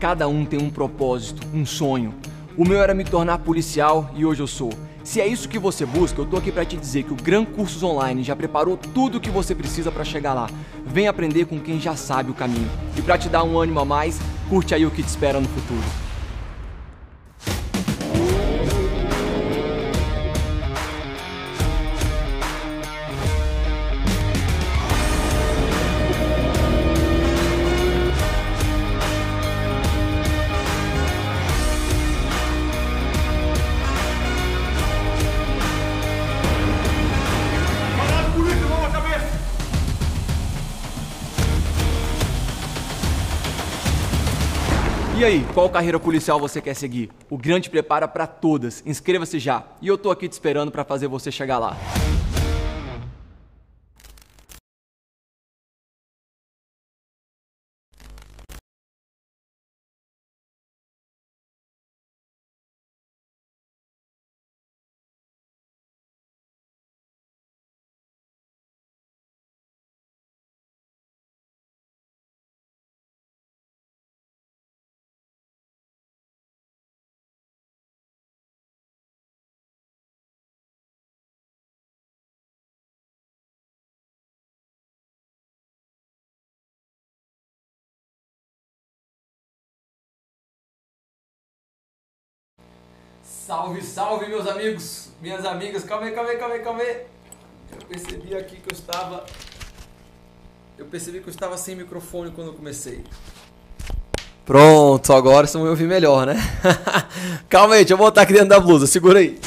Cada um tem um propósito, um sonho. O meu era me tornar policial e hoje eu sou. Se é isso que você busca, eu tô aqui para te dizer que o Gran Cursos Online já preparou tudo o que você precisa para chegar lá. Vem aprender com quem já sabe o caminho. E para te dar um ânimo a mais, curte aí o que te espera no futuro. E aí, qual carreira policial você quer seguir? O Grande prepara para todas. Inscreva-se já. E eu tô aqui te esperando para fazer você chegar lá. Salve, salve, meus amigos, minhas amigas. Calma aí, calma aí, calma aí, calma aí. Eu percebi aqui que eu estava. Eu percebi que eu estava sem microfone quando eu comecei. Pronto, agora vocês vão me ouvir melhor, né? calma aí, deixa eu botar aqui dentro da blusa, segura aí.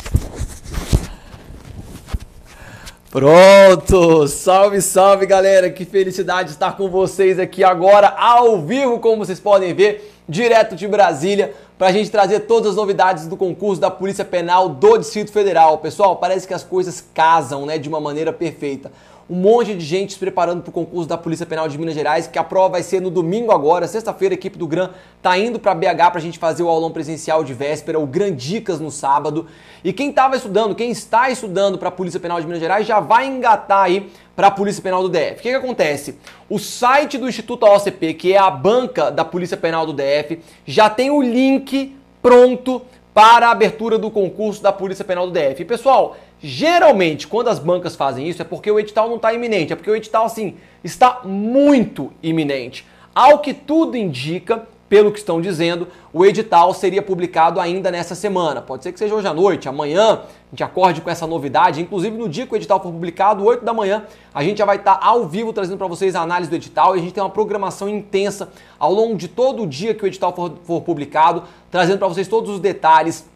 Pronto! Salve, salve galera! Que felicidade estar com vocês aqui agora, ao vivo, como vocês podem ver, direto de Brasília, para a gente trazer todas as novidades do concurso da Polícia Penal do Distrito Federal. Pessoal, parece que as coisas casam né, de uma maneira perfeita um monte de gente se preparando para o concurso da Polícia Penal de Minas Gerais, que a prova vai ser no domingo agora, sexta-feira, a equipe do GRAM tá indo para BH para a gente fazer o aulão presencial de véspera, o GRAM Dicas no sábado. E quem estava estudando, quem está estudando para a Polícia Penal de Minas Gerais, já vai engatar aí para a Polícia Penal do DF. O que, que acontece? O site do Instituto OCP, que é a banca da Polícia Penal do DF, já tem o link pronto para a abertura do concurso da Polícia Penal do DF. E, pessoal, Geralmente, quando as bancas fazem isso, é porque o edital não está iminente, é porque o edital, assim, está muito iminente. Ao que tudo indica, pelo que estão dizendo, o edital seria publicado ainda nessa semana. Pode ser que seja hoje à noite, amanhã, a gente acorde com essa novidade. Inclusive, no dia que o edital for publicado, 8 da manhã, a gente já vai estar tá ao vivo trazendo para vocês a análise do edital e a gente tem uma programação intensa ao longo de todo o dia que o edital for, for publicado, trazendo para vocês todos os detalhes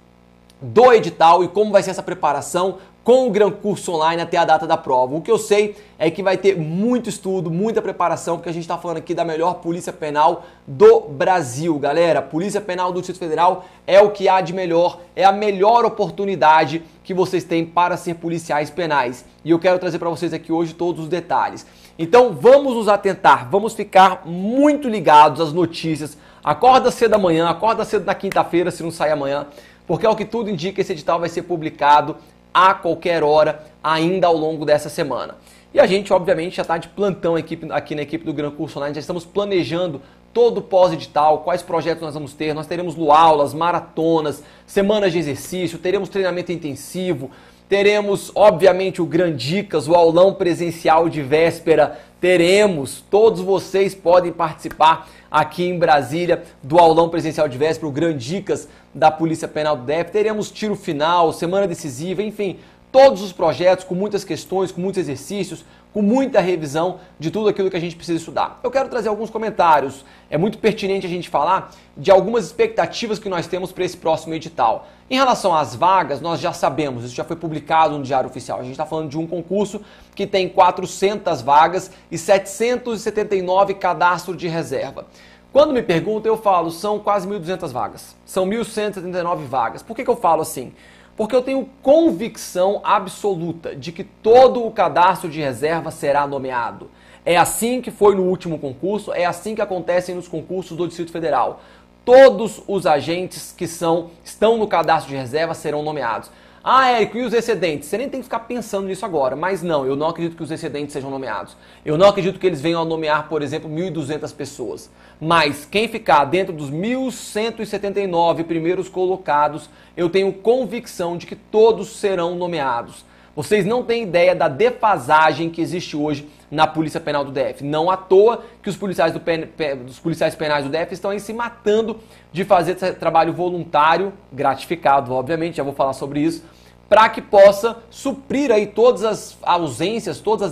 do edital e como vai ser essa preparação, com o Gran Curso Online até a data da prova. O que eu sei é que vai ter muito estudo, muita preparação, porque a gente está falando aqui da melhor Polícia Penal do Brasil, galera. Polícia Penal do Distrito Federal é o que há de melhor, é a melhor oportunidade que vocês têm para ser policiais penais. E eu quero trazer para vocês aqui hoje todos os detalhes. Então vamos nos atentar, vamos ficar muito ligados às notícias. Acorda cedo amanhã acorda cedo na quinta-feira, se não sair amanhã, porque é o que tudo indica, esse edital vai ser publicado a qualquer hora, ainda ao longo dessa semana. E a gente, obviamente, já está de plantão aqui na equipe do Gran Curso Online, já estamos planejando todo o pós-edital, quais projetos nós vamos ter, nós teremos luaulas, maratonas, semanas de exercício, teremos treinamento intensivo, teremos, obviamente, o Gran Dicas, o aulão presencial de véspera, teremos, todos vocês podem participar aqui em Brasília do aulão presencial de véspera, o Grand Dicas da Polícia Penal do DF. Teremos tiro final, semana decisiva, enfim, todos os projetos com muitas questões, com muitos exercícios, com muita revisão de tudo aquilo que a gente precisa estudar. Eu quero trazer alguns comentários. É muito pertinente a gente falar de algumas expectativas que nós temos para esse próximo edital. Em relação às vagas, nós já sabemos, isso já foi publicado no Diário Oficial. A gente está falando de um concurso que tem 400 vagas e 779 cadastro de reserva. Quando me perguntam, eu falo, são quase 1.200 vagas. São 1.179 vagas. Por que, que eu falo assim? Porque eu tenho convicção absoluta de que todo o cadastro de reserva será nomeado. É assim que foi no último concurso, é assim que acontecem nos concursos do Distrito Federal. Todos os agentes que são, estão no cadastro de reserva serão nomeados. Ah, Érico, e os excedentes? Você nem tem que ficar pensando nisso agora, mas não, eu não acredito que os excedentes sejam nomeados. Eu não acredito que eles venham a nomear, por exemplo, 1.200 pessoas. Mas quem ficar dentro dos 1.179 primeiros colocados, eu tenho convicção de que todos serão nomeados. Vocês não têm ideia da defasagem que existe hoje na Polícia Penal do DF. Não à toa que os policiais, do pen, dos policiais penais do DF estão aí se matando de fazer trabalho voluntário, gratificado, obviamente, já vou falar sobre isso, para que possa suprir aí todas as ausências, todos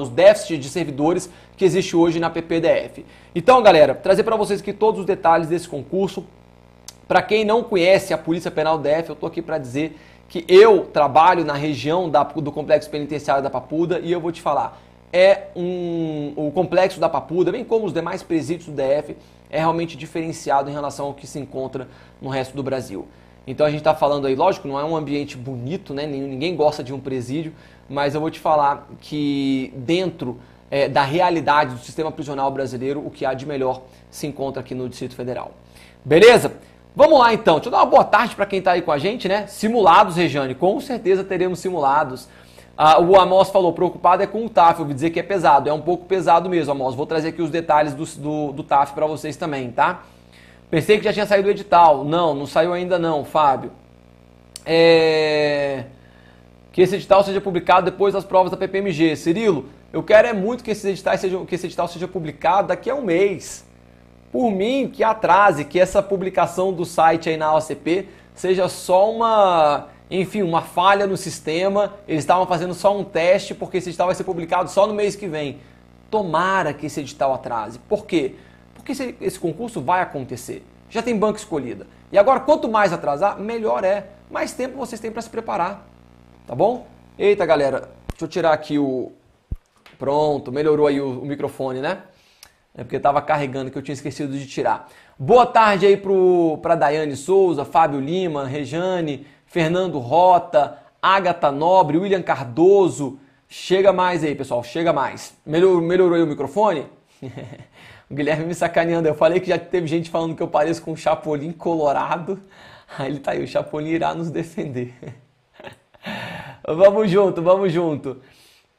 os déficits de servidores que existe hoje na PPDF. Então, galera, trazer para vocês aqui todos os detalhes desse concurso. Para quem não conhece a Polícia Penal DF, eu estou aqui para dizer que eu trabalho na região da, do Complexo Penitenciário da Papuda e eu vou te falar, é um, o Complexo da Papuda, bem como os demais presídios do DF, é realmente diferenciado em relação ao que se encontra no resto do Brasil. Então a gente está falando aí, lógico, não é um ambiente bonito, né? Ninguém gosta de um presídio, mas eu vou te falar que dentro é, da realidade do sistema prisional brasileiro, o que há de melhor se encontra aqui no Distrito Federal. Beleza? Vamos lá então, deixa eu dar uma boa tarde para quem está aí com a gente, né? Simulados, Rejane, com certeza teremos simulados. Ah, o Amos falou, preocupado é com o TAF, eu vou dizer que é pesado, é um pouco pesado mesmo, Amos. Vou trazer aqui os detalhes do, do, do TAF para vocês também, tá? Pensei que já tinha saído o edital. Não, não saiu ainda não, Fábio. É... Que esse edital seja publicado depois das provas da PPMG. Cirilo, eu quero é muito que, esse edital seja que esse edital seja publicado daqui a um mês. Por mim, que atrase, que essa publicação do site aí na OCP seja só uma, enfim, uma falha no sistema. Eles estavam fazendo só um teste porque esse edital vai ser publicado só no mês que vem. Tomara que esse edital atrase. Por quê? porque esse, esse concurso vai acontecer. Já tem banca escolhida. E agora, quanto mais atrasar, melhor é. Mais tempo vocês têm para se preparar. Tá bom? Eita, galera. Deixa eu tirar aqui o. Pronto, melhorou aí o, o microfone, né? É porque estava carregando que eu tinha esquecido de tirar. Boa tarde aí para Daiane Souza, Fábio Lima, Rejane, Fernando Rota, Agatha Nobre, William Cardoso. Chega mais aí, pessoal, chega mais. Melhor, melhorou aí o microfone? O Guilherme me sacaneando. Eu falei que já teve gente falando que eu pareço com um Chapolin colorado. Aí ele tá aí, o Chapolin irá nos defender. vamos junto, vamos junto.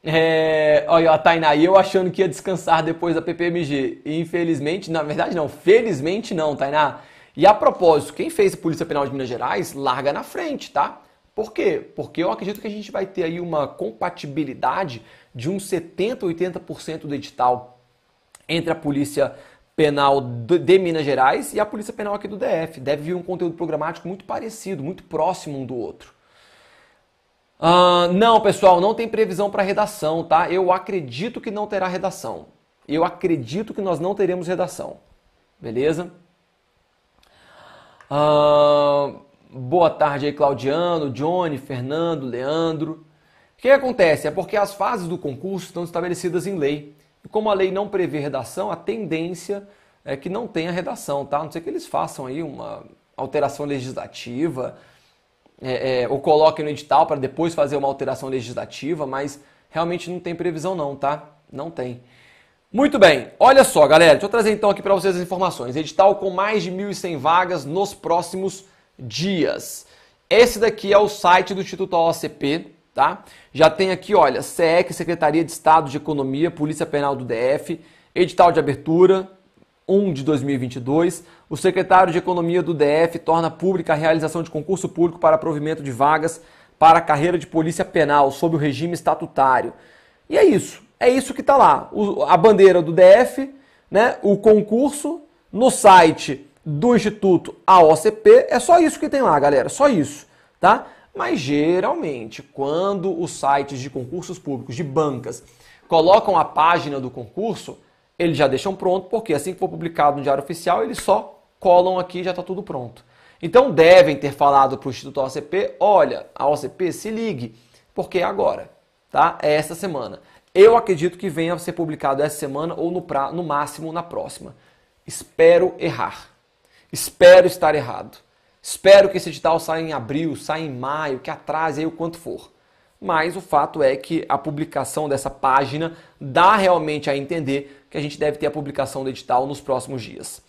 É, olha, a Tainá, eu achando que ia descansar depois da PPMG. infelizmente, na verdade não, felizmente não, Tainá. E a propósito, quem fez a Polícia Penal de Minas Gerais, larga na frente, tá? Por quê? Porque eu acredito que a gente vai ter aí uma compatibilidade de uns 70, 80% do edital entre a Polícia Penal de Minas Gerais e a Polícia Penal aqui do DF. Deve vir um conteúdo programático muito parecido, muito próximo um do outro. Uh, não, pessoal, não tem previsão para redação, tá? Eu acredito que não terá redação. Eu acredito que nós não teremos redação. Beleza? Uh, boa tarde aí, Claudiano, Johnny, Fernando, Leandro. O que acontece? É porque as fases do concurso estão estabelecidas em lei como a lei não prevê redação, a tendência é que não tenha redação, tá? A não ser que eles façam aí uma alteração legislativa, é, é, ou coloquem no edital para depois fazer uma alteração legislativa, mas realmente não tem previsão não, tá? Não tem. Muito bem, olha só galera, deixa eu trazer então aqui para vocês as informações. Edital com mais de 1.100 vagas nos próximos dias. Esse daqui é o site do Instituto OCP, tá? Já tem aqui, olha, SEEC, Secretaria de Estado de Economia, Polícia Penal do DF, edital de abertura 1 de 2022. O secretário de Economia do DF torna pública a realização de concurso público para provimento de vagas para a carreira de polícia penal sob o regime estatutário. E é isso. É isso que está lá. O, a bandeira do DF, né? O concurso no site do Instituto AOCP. É só isso que tem lá, galera. Só isso, tá? Mas geralmente, quando os sites de concursos públicos de bancas colocam a página do concurso, eles já deixam pronto, porque assim que for publicado no Diário Oficial, eles só colam aqui e já está tudo pronto. Então devem ter falado para o Instituto OCP, olha, a OCP se ligue, porque é agora, tá? É essa semana. Eu acredito que venha a ser publicado essa semana ou no, pra, no máximo na próxima. Espero errar. Espero estar errado. Espero que esse edital saia em abril, saia em maio, que atrase aí o quanto for. Mas o fato é que a publicação dessa página dá realmente a entender que a gente deve ter a publicação do edital nos próximos dias.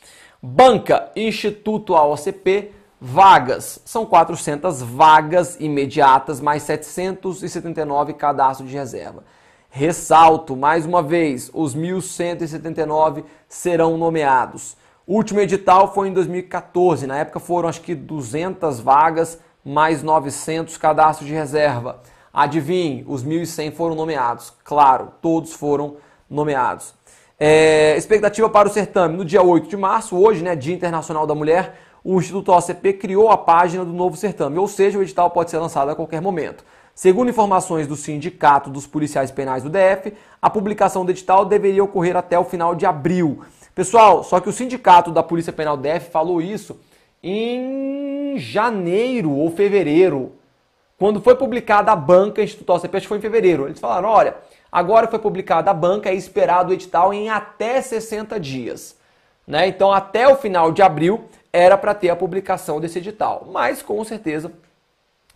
Banca, Instituto AOCP, vagas. São 400 vagas imediatas, mais 779 cadastro de reserva. Ressalto, mais uma vez, os 1.179 serão nomeados. O último edital foi em 2014, na época foram acho que 200 vagas, mais 900 cadastros de reserva. Adivinhe, os 1.100 foram nomeados. Claro, todos foram nomeados. É, expectativa para o certame. No dia 8 de março, hoje, né, Dia Internacional da Mulher, o Instituto OCP criou a página do novo certame, ou seja, o edital pode ser lançado a qualquer momento. Segundo informações do Sindicato dos Policiais Penais do DF, a publicação do edital deveria ocorrer até o final de abril. Pessoal, só que o sindicato da Polícia Penal DF falou isso em janeiro ou fevereiro. Quando foi publicada a banca institucional CPS foi em fevereiro. Eles falaram: olha, agora foi publicada a banca, é esperado o edital em até 60 dias. Né? Então, até o final de abril era para ter a publicação desse edital. Mas com certeza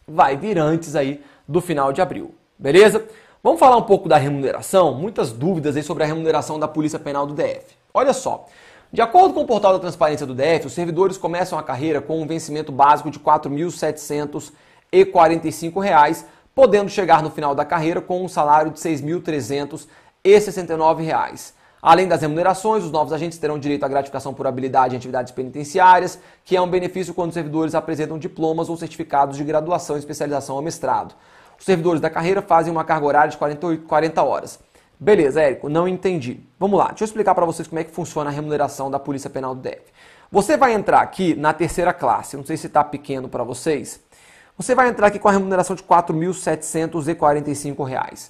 vai vir antes aí do final de abril. Beleza? Vamos falar um pouco da remuneração? Muitas dúvidas aí sobre a remuneração da Polícia Penal do DF. Olha só. De acordo com o portal da transparência do DF, os servidores começam a carreira com um vencimento básico de R$ 4.745, podendo chegar no final da carreira com um salário de R$ 6.369. Além das remunerações, os novos agentes terão direito à gratificação por habilidade em atividades penitenciárias, que é um benefício quando os servidores apresentam diplomas ou certificados de graduação, especialização ou mestrado. Os servidores da carreira fazem uma carga horária de 40 horas. Beleza, Érico, não entendi. Vamos lá, deixa eu explicar para vocês como é que funciona a remuneração da Polícia Penal do DF. Você vai entrar aqui na terceira classe, não sei se está pequeno para vocês. Você vai entrar aqui com a remuneração de R$ 4.745.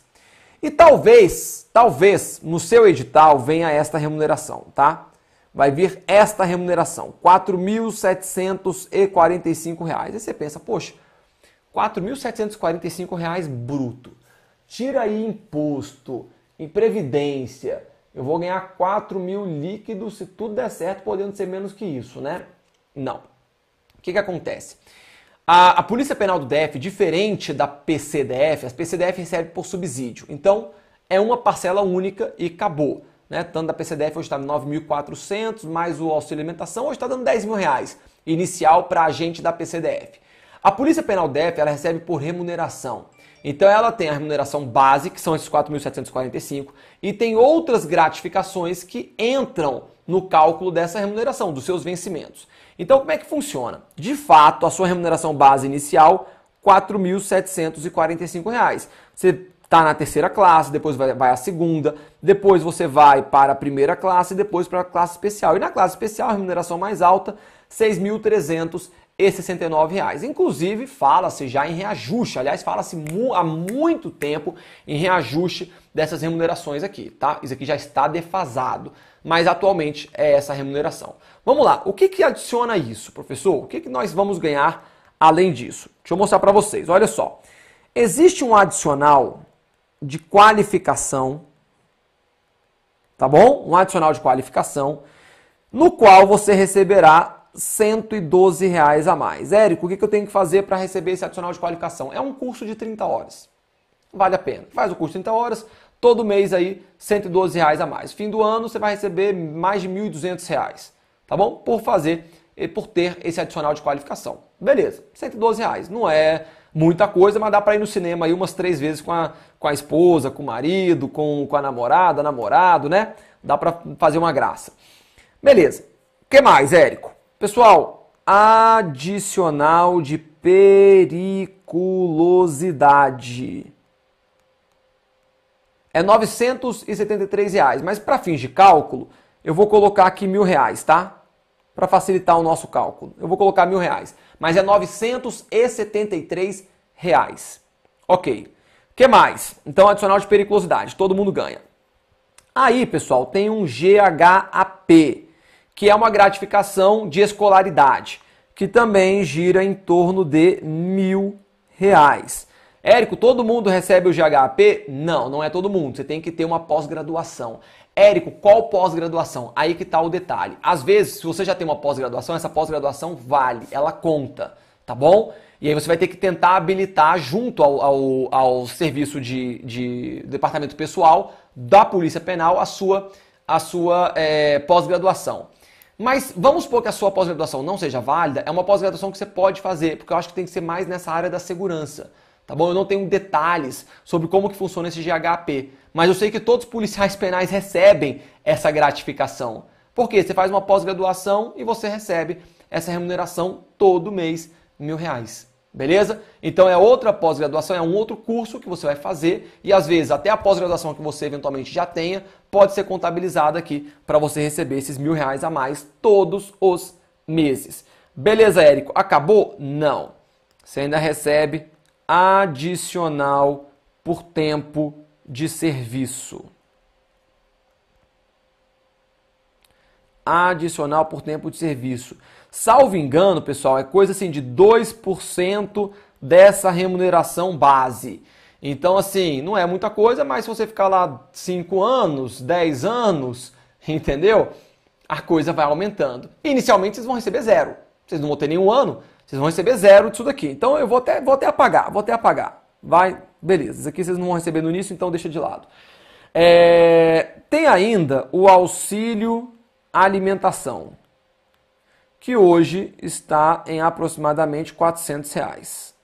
E talvez, talvez no seu edital venha esta remuneração, tá? Vai vir esta remuneração, R$ reais. Aí você pensa, poxa, R$ reais bruto. Tira aí imposto, em previdência. Eu vou ganhar 4 mil líquidos se tudo der certo, podendo ser menos que isso, né? Não. O que, que acontece? A, a Polícia Penal do DF, diferente da PCDF, as PCDF recebe por subsídio. Então, é uma parcela única e acabou. Né? Tanto da PCDF hoje está 9.400, mais o auxílio alimentação, hoje está dando 10 mil reais inicial para agente da PCDF. A Polícia Penal DF ela recebe por remuneração. Então ela tem a remuneração base, que são esses 4.745, e tem outras gratificações que entram no cálculo dessa remuneração, dos seus vencimentos. Então como é que funciona? De fato, a sua remuneração base inicial, R$ 4.745. Você está na terceira classe, depois vai, à segunda, depois você vai para a primeira classe e depois para a classe especial. E na classe especial, a remuneração mais alta, R$ 6.300 e R$ reais. Inclusive, fala-se já em reajuste, aliás, fala-se mu há muito tempo em reajuste dessas remunerações aqui, tá? Isso aqui já está defasado, mas atualmente é essa remuneração. Vamos lá, o que, que adiciona isso, professor? O que, que nós vamos ganhar além disso? Deixa eu mostrar para vocês, olha só. Existe um adicional de qualificação, tá bom? Um adicional de qualificação, no qual você receberá 112 reais a mais. Érico, o que eu tenho que fazer para receber esse adicional de qualificação? É um curso de 30 horas. Vale a pena. Faz o curso de 30 horas, todo mês aí 112 reais a mais. Fim do ano você vai receber mais de 1.200 reais, tá bom? Por fazer e eh, por ter esse adicional de qualificação. Beleza, 112 reais. Não é muita coisa, mas dá para ir no cinema aí umas três vezes com a, com a esposa, com o marido, com, com a namorada, namorado, né? Dá para fazer uma graça. Beleza. O que mais, Érico? Pessoal, adicional de periculosidade é R$ reais, mas para fins de cálculo eu vou colocar aqui mil reais, tá? Para facilitar o nosso cálculo, eu vou colocar mil reais, mas é R$ reais. Ok. O que mais? Então, adicional de periculosidade, todo mundo ganha. Aí, pessoal, tem um GHAP que é uma gratificação de escolaridade, que também gira em torno de mil reais. Érico, todo mundo recebe o GHAP? Não, não é todo mundo. Você tem que ter uma pós-graduação. Érico, qual pós-graduação? Aí que está o detalhe. Às vezes, se você já tem uma pós-graduação, essa pós-graduação vale, ela conta, tá bom? E aí você vai ter que tentar habilitar junto ao, ao, ao serviço de, de, departamento pessoal da Polícia Penal a sua, a sua é, pós-graduação. Mas vamos supor que a sua pós-graduação não seja válida, é uma pós-graduação que você pode fazer, porque eu acho que tem que ser mais nessa área da segurança. Tá bom? Eu não tenho detalhes sobre como que funciona esse GHP, mas eu sei que todos os policiais penais recebem essa gratificação. Porque você faz uma pós-graduação e você recebe essa remuneração todo mês, mil reais. Beleza? Então é outra pós-graduação, é um outro curso que você vai fazer e às vezes até a pós-graduação que você eventualmente já tenha pode ser contabilizada aqui para você receber esses mil reais a mais todos os meses. Beleza, Érico? Acabou? Não. Você ainda recebe adicional por tempo de serviço. adicional por tempo de serviço. Salvo engano, pessoal, é coisa assim de 2% dessa remuneração base. Então, assim, não é muita coisa, mas se você ficar lá 5 anos, 10 anos, entendeu? A coisa vai aumentando. Inicialmente vocês vão receber zero. Vocês não vão ter nenhum ano, vocês vão receber zero disso daqui. Então eu vou até, vou até apagar, vou até apagar. Vai, beleza. Isso aqui vocês não vão receber no início, então deixa de lado. É, tem ainda o auxílio alimentação, que hoje está em aproximadamente 400 reais.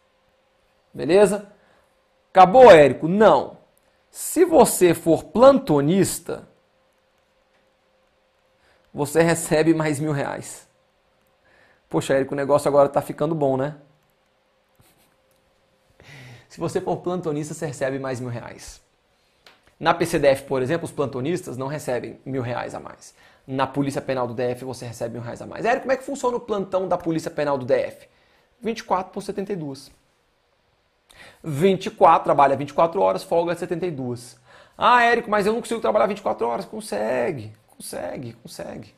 Beleza? Acabou, Érico? Não. Se você for plantonista, você recebe mais mil reais. Poxa, Érico, o negócio agora está ficando bom, né? Se você for plantonista, você recebe mais mil reais. Na PCDF, por exemplo, os plantonistas não recebem mil reais a mais na Polícia Penal do DF você recebe um reais a mais. Érico, como é que funciona o plantão da Polícia Penal do DF? 24 por 72. 24, trabalha 24 horas, folga 72. Ah, Érico, mas eu não consigo trabalhar 24 horas. Consegue, consegue, consegue.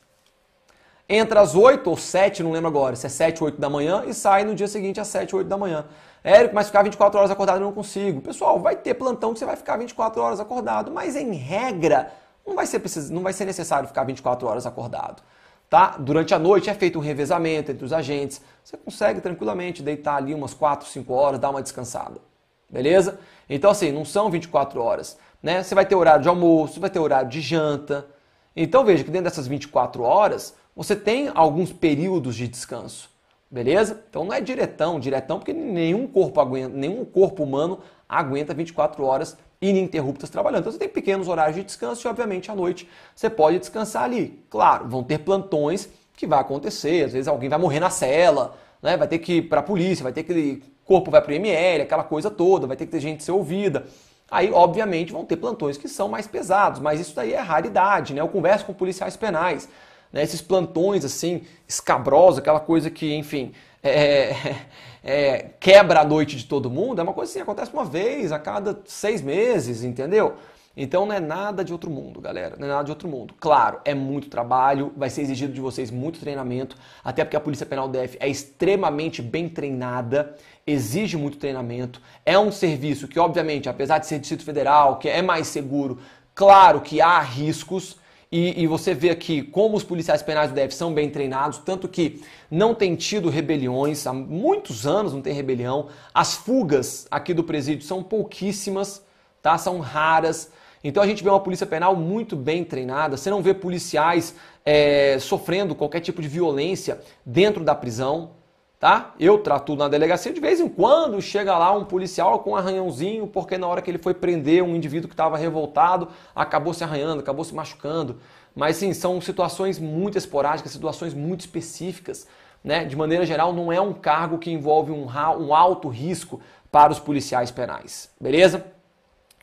Entra às 8 ou 7, não lembro agora, se é 7 ou 8 da manhã e sai no dia seguinte às 7 ou 8 da manhã. Érico, mas ficar 24 horas acordado eu não consigo. Pessoal, vai ter plantão que você vai ficar 24 horas acordado, mas em regra, não vai ser, preciso, não vai ser necessário ficar 24 horas acordado. Tá? Durante a noite é feito um revezamento entre os agentes. Você consegue tranquilamente deitar ali umas 4, 5 horas, dar uma descansada. Beleza? Então, assim, não são 24 horas. Né? Você vai ter horário de almoço, vai ter horário de janta. Então, veja que dentro dessas 24 horas, você tem alguns períodos de descanso. Beleza? Então não é diretão, diretão, porque nenhum corpo aguenta, nenhum corpo humano aguenta 24 horas ininterruptas trabalhando. Então você tem pequenos horários de descanso e, obviamente, à noite você pode descansar ali. Claro, vão ter plantões que vai acontecer, às vezes alguém vai morrer na cela, né? vai ter que ir para a polícia, vai ter que corpo vai para o IML, aquela coisa toda, vai ter que ter gente ser ouvida. Aí, obviamente, vão ter plantões que são mais pesados, mas isso daí é raridade, né? Eu converso com policiais penais, né? Esses plantões, assim, escabrosos, aquela coisa que, enfim, é, é, é, quebra a noite de todo mundo, é uma coisa assim, acontece uma vez a cada seis meses, entendeu? Então não é nada de outro mundo, galera. Não é nada de outro mundo. Claro, é muito trabalho, vai ser exigido de vocês muito treinamento, até porque a Polícia Penal DF é extremamente bem treinada, exige muito treinamento. É um serviço que, obviamente, apesar de ser Distrito Federal, que é mais seguro, claro que há riscos, e, e, você vê aqui como os policiais penais do DF são bem treinados, tanto que não tem tido rebeliões, há muitos anos não tem rebelião, as fugas aqui do presídio são pouquíssimas, tá? são raras. Então a gente vê uma polícia penal muito bem treinada, você não vê policiais é, sofrendo qualquer tipo de violência dentro da prisão, tá? Eu trato na delegacia, de vez em quando chega lá um policial com um arranhãozinho, porque na hora que ele foi prender um indivíduo que estava revoltado, acabou se arranhando, acabou se machucando. Mas sim, são situações muito esporádicas, situações muito específicas. Né? De maneira geral, não é um cargo que envolve um, um alto risco para os policiais penais, beleza?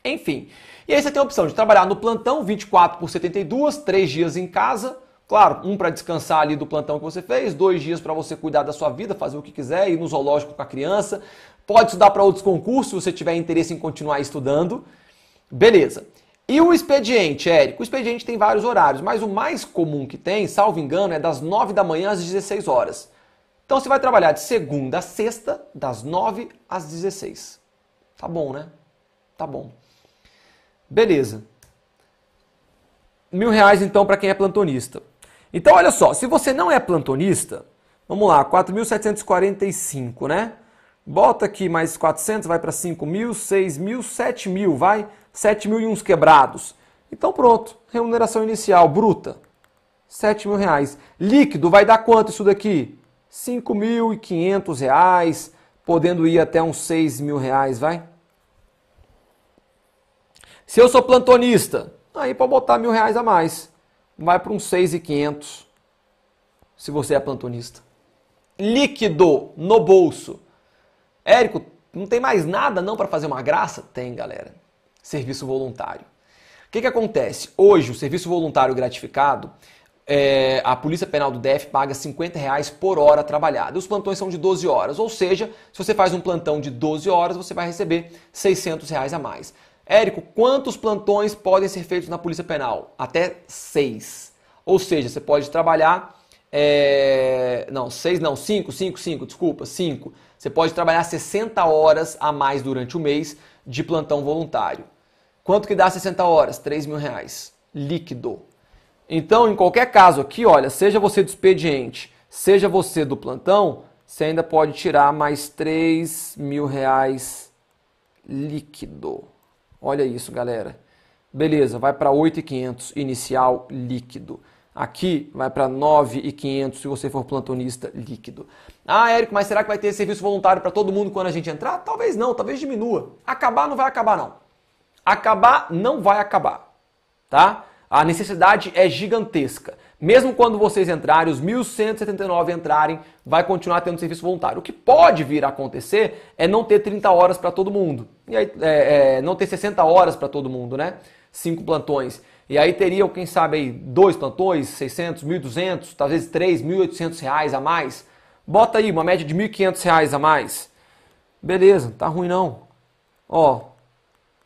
Enfim, e aí você tem a opção de trabalhar no plantão 24 por 72, 3 dias em casa, Claro, um para descansar ali do plantão que você fez, dois dias para você cuidar da sua vida, fazer o que quiser, ir no zoológico com a criança. Pode estudar para outros concursos se você tiver interesse em continuar estudando. Beleza. E o expediente, Érico? O expediente tem vários horários, mas o mais comum que tem, salvo engano, é das 9 da manhã às 16 horas. Então você vai trabalhar de segunda a sexta, das 9 às 16. Tá bom, né? Tá bom. Beleza. Mil reais então para quem é plantonista. Então, olha só, se você não é plantonista, vamos lá, 4.745, né? Bota aqui mais 400, vai para 5.000, 6.000, 7.000, vai 7.000 e uns quebrados. Então pronto, remuneração inicial bruta, 7 reais. Líquido vai dar quanto isso daqui? 5.500 reais, podendo ir até uns 6 reais, vai? Se eu sou plantonista, aí pode botar mil reais a mais vai para uns 6,500 se você é plantonista. Líquido no bolso. Érico, não tem mais nada não para fazer uma graça? Tem, galera. Serviço voluntário. O que, que acontece? Hoje, o serviço voluntário gratificado, é, a Polícia Penal do DF paga 50 reais por hora trabalhada. Os plantões são de 12 horas, ou seja, se você faz um plantão de 12 horas, você vai receber 600 reais a mais. Érico, quantos plantões podem ser feitos na Polícia Penal? Até seis. Ou seja, você pode trabalhar. É... Não, seis não, cinco, cinco, cinco, desculpa, cinco. Você pode trabalhar 60 horas a mais durante o mês de plantão voluntário. Quanto que dá 60 horas? 3 mil reais. Líquido. Então, em qualquer caso aqui, olha, seja você do expediente, seja você do plantão, você ainda pode tirar mais 3 mil reais líquido. Olha isso, galera. Beleza, vai para 8,500 inicial líquido. Aqui vai para 9,500 se você for plantonista líquido. Ah, Érico, mas será que vai ter serviço voluntário para todo mundo quando a gente entrar? Talvez não, talvez diminua. Acabar não vai acabar não. Acabar não vai acabar, tá? A necessidade é gigantesca. Mesmo quando vocês entrarem, os 1.179 entrarem, vai continuar tendo serviço voluntário. O que pode vir a acontecer é não ter 30 horas para todo mundo. E aí, é, é, não ter 60 horas para todo mundo, né? Cinco plantões. E aí teriam, quem sabe, aí, dois plantões, 600, 1.200, talvez 3, 1.800 reais a mais. Bota aí uma média de 1.500 reais a mais. Beleza, tá ruim não. Ó,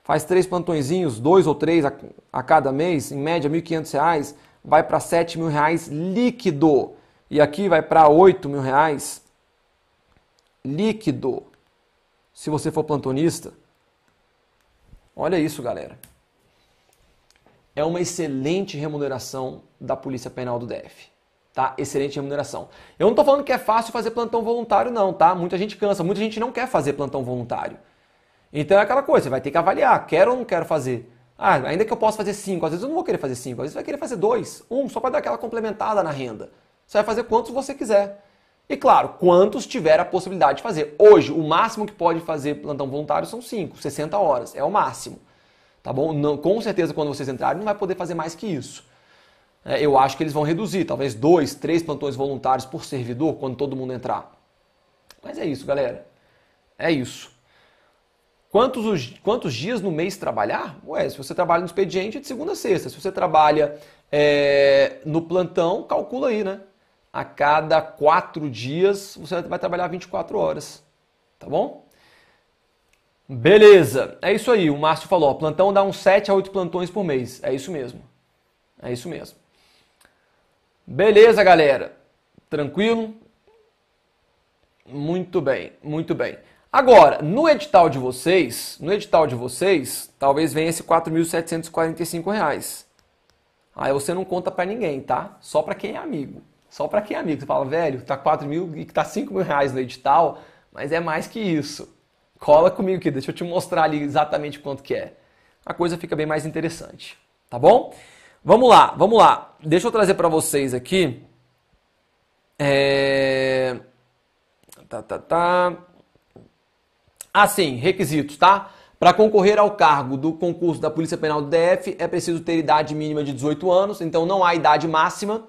faz três plantõezinhos, dois ou três a, a cada mês, em média R$ 1.500, vai para R$ reais líquido. E aqui vai para R$ reais líquido, se você for plantonista. Olha isso, galera. É uma excelente remuneração da Polícia Penal do DF. Tá? Excelente remuneração. Eu não estou falando que é fácil fazer plantão voluntário, não, tá? Muita gente cansa, muita gente não quer fazer plantão voluntário. Então é aquela coisa, você vai ter que avaliar, quero ou não quero fazer. Ah, ainda que eu possa fazer cinco, às vezes eu não vou querer fazer cinco, às vezes vai querer fazer dois, um, só para dar aquela complementada na renda. Você vai fazer quantos você quiser. E claro, quantos tiver a possibilidade de fazer. Hoje, o máximo que pode fazer plantão voluntário são 5, 60 horas, é o máximo. Tá bom? Não, com certeza, quando vocês entrarem, não vai poder fazer mais que isso. É, eu acho que eles vão reduzir, talvez dois, três plantões voluntários por servidor quando todo mundo entrar. Mas é isso, galera. É isso. Quantos, quantos dias no mês trabalhar? Ué, se você trabalha no expediente, é de segunda a sexta. Se você trabalha é, no plantão, calcula aí, né? A cada quatro dias, você vai trabalhar 24 horas. Tá bom? Beleza, é isso aí. O Márcio falou: ó, plantão dá uns 7 a 8 plantões por mês. É isso mesmo. É isso mesmo. Beleza, galera. Tranquilo? Muito bem, muito bem. Agora, no edital de vocês, no edital de vocês, talvez venha esse R$ reais. Aí você não conta para ninguém, tá? Só para quem é amigo. Só para quem é amigo. Você fala, velho, tá 4 mil e tá 5 mil reais no edital, mas é mais que isso. Cola comigo aqui, deixa eu te mostrar ali exatamente quanto que é. A coisa fica bem mais interessante, tá bom? Vamos lá, vamos lá. Deixa eu trazer para vocês aqui. É... Tá, tá, tá. Assim, requisitos, tá? Para concorrer ao cargo do concurso da Polícia Penal do DF é preciso ter idade mínima de 18 anos, então não há idade máxima.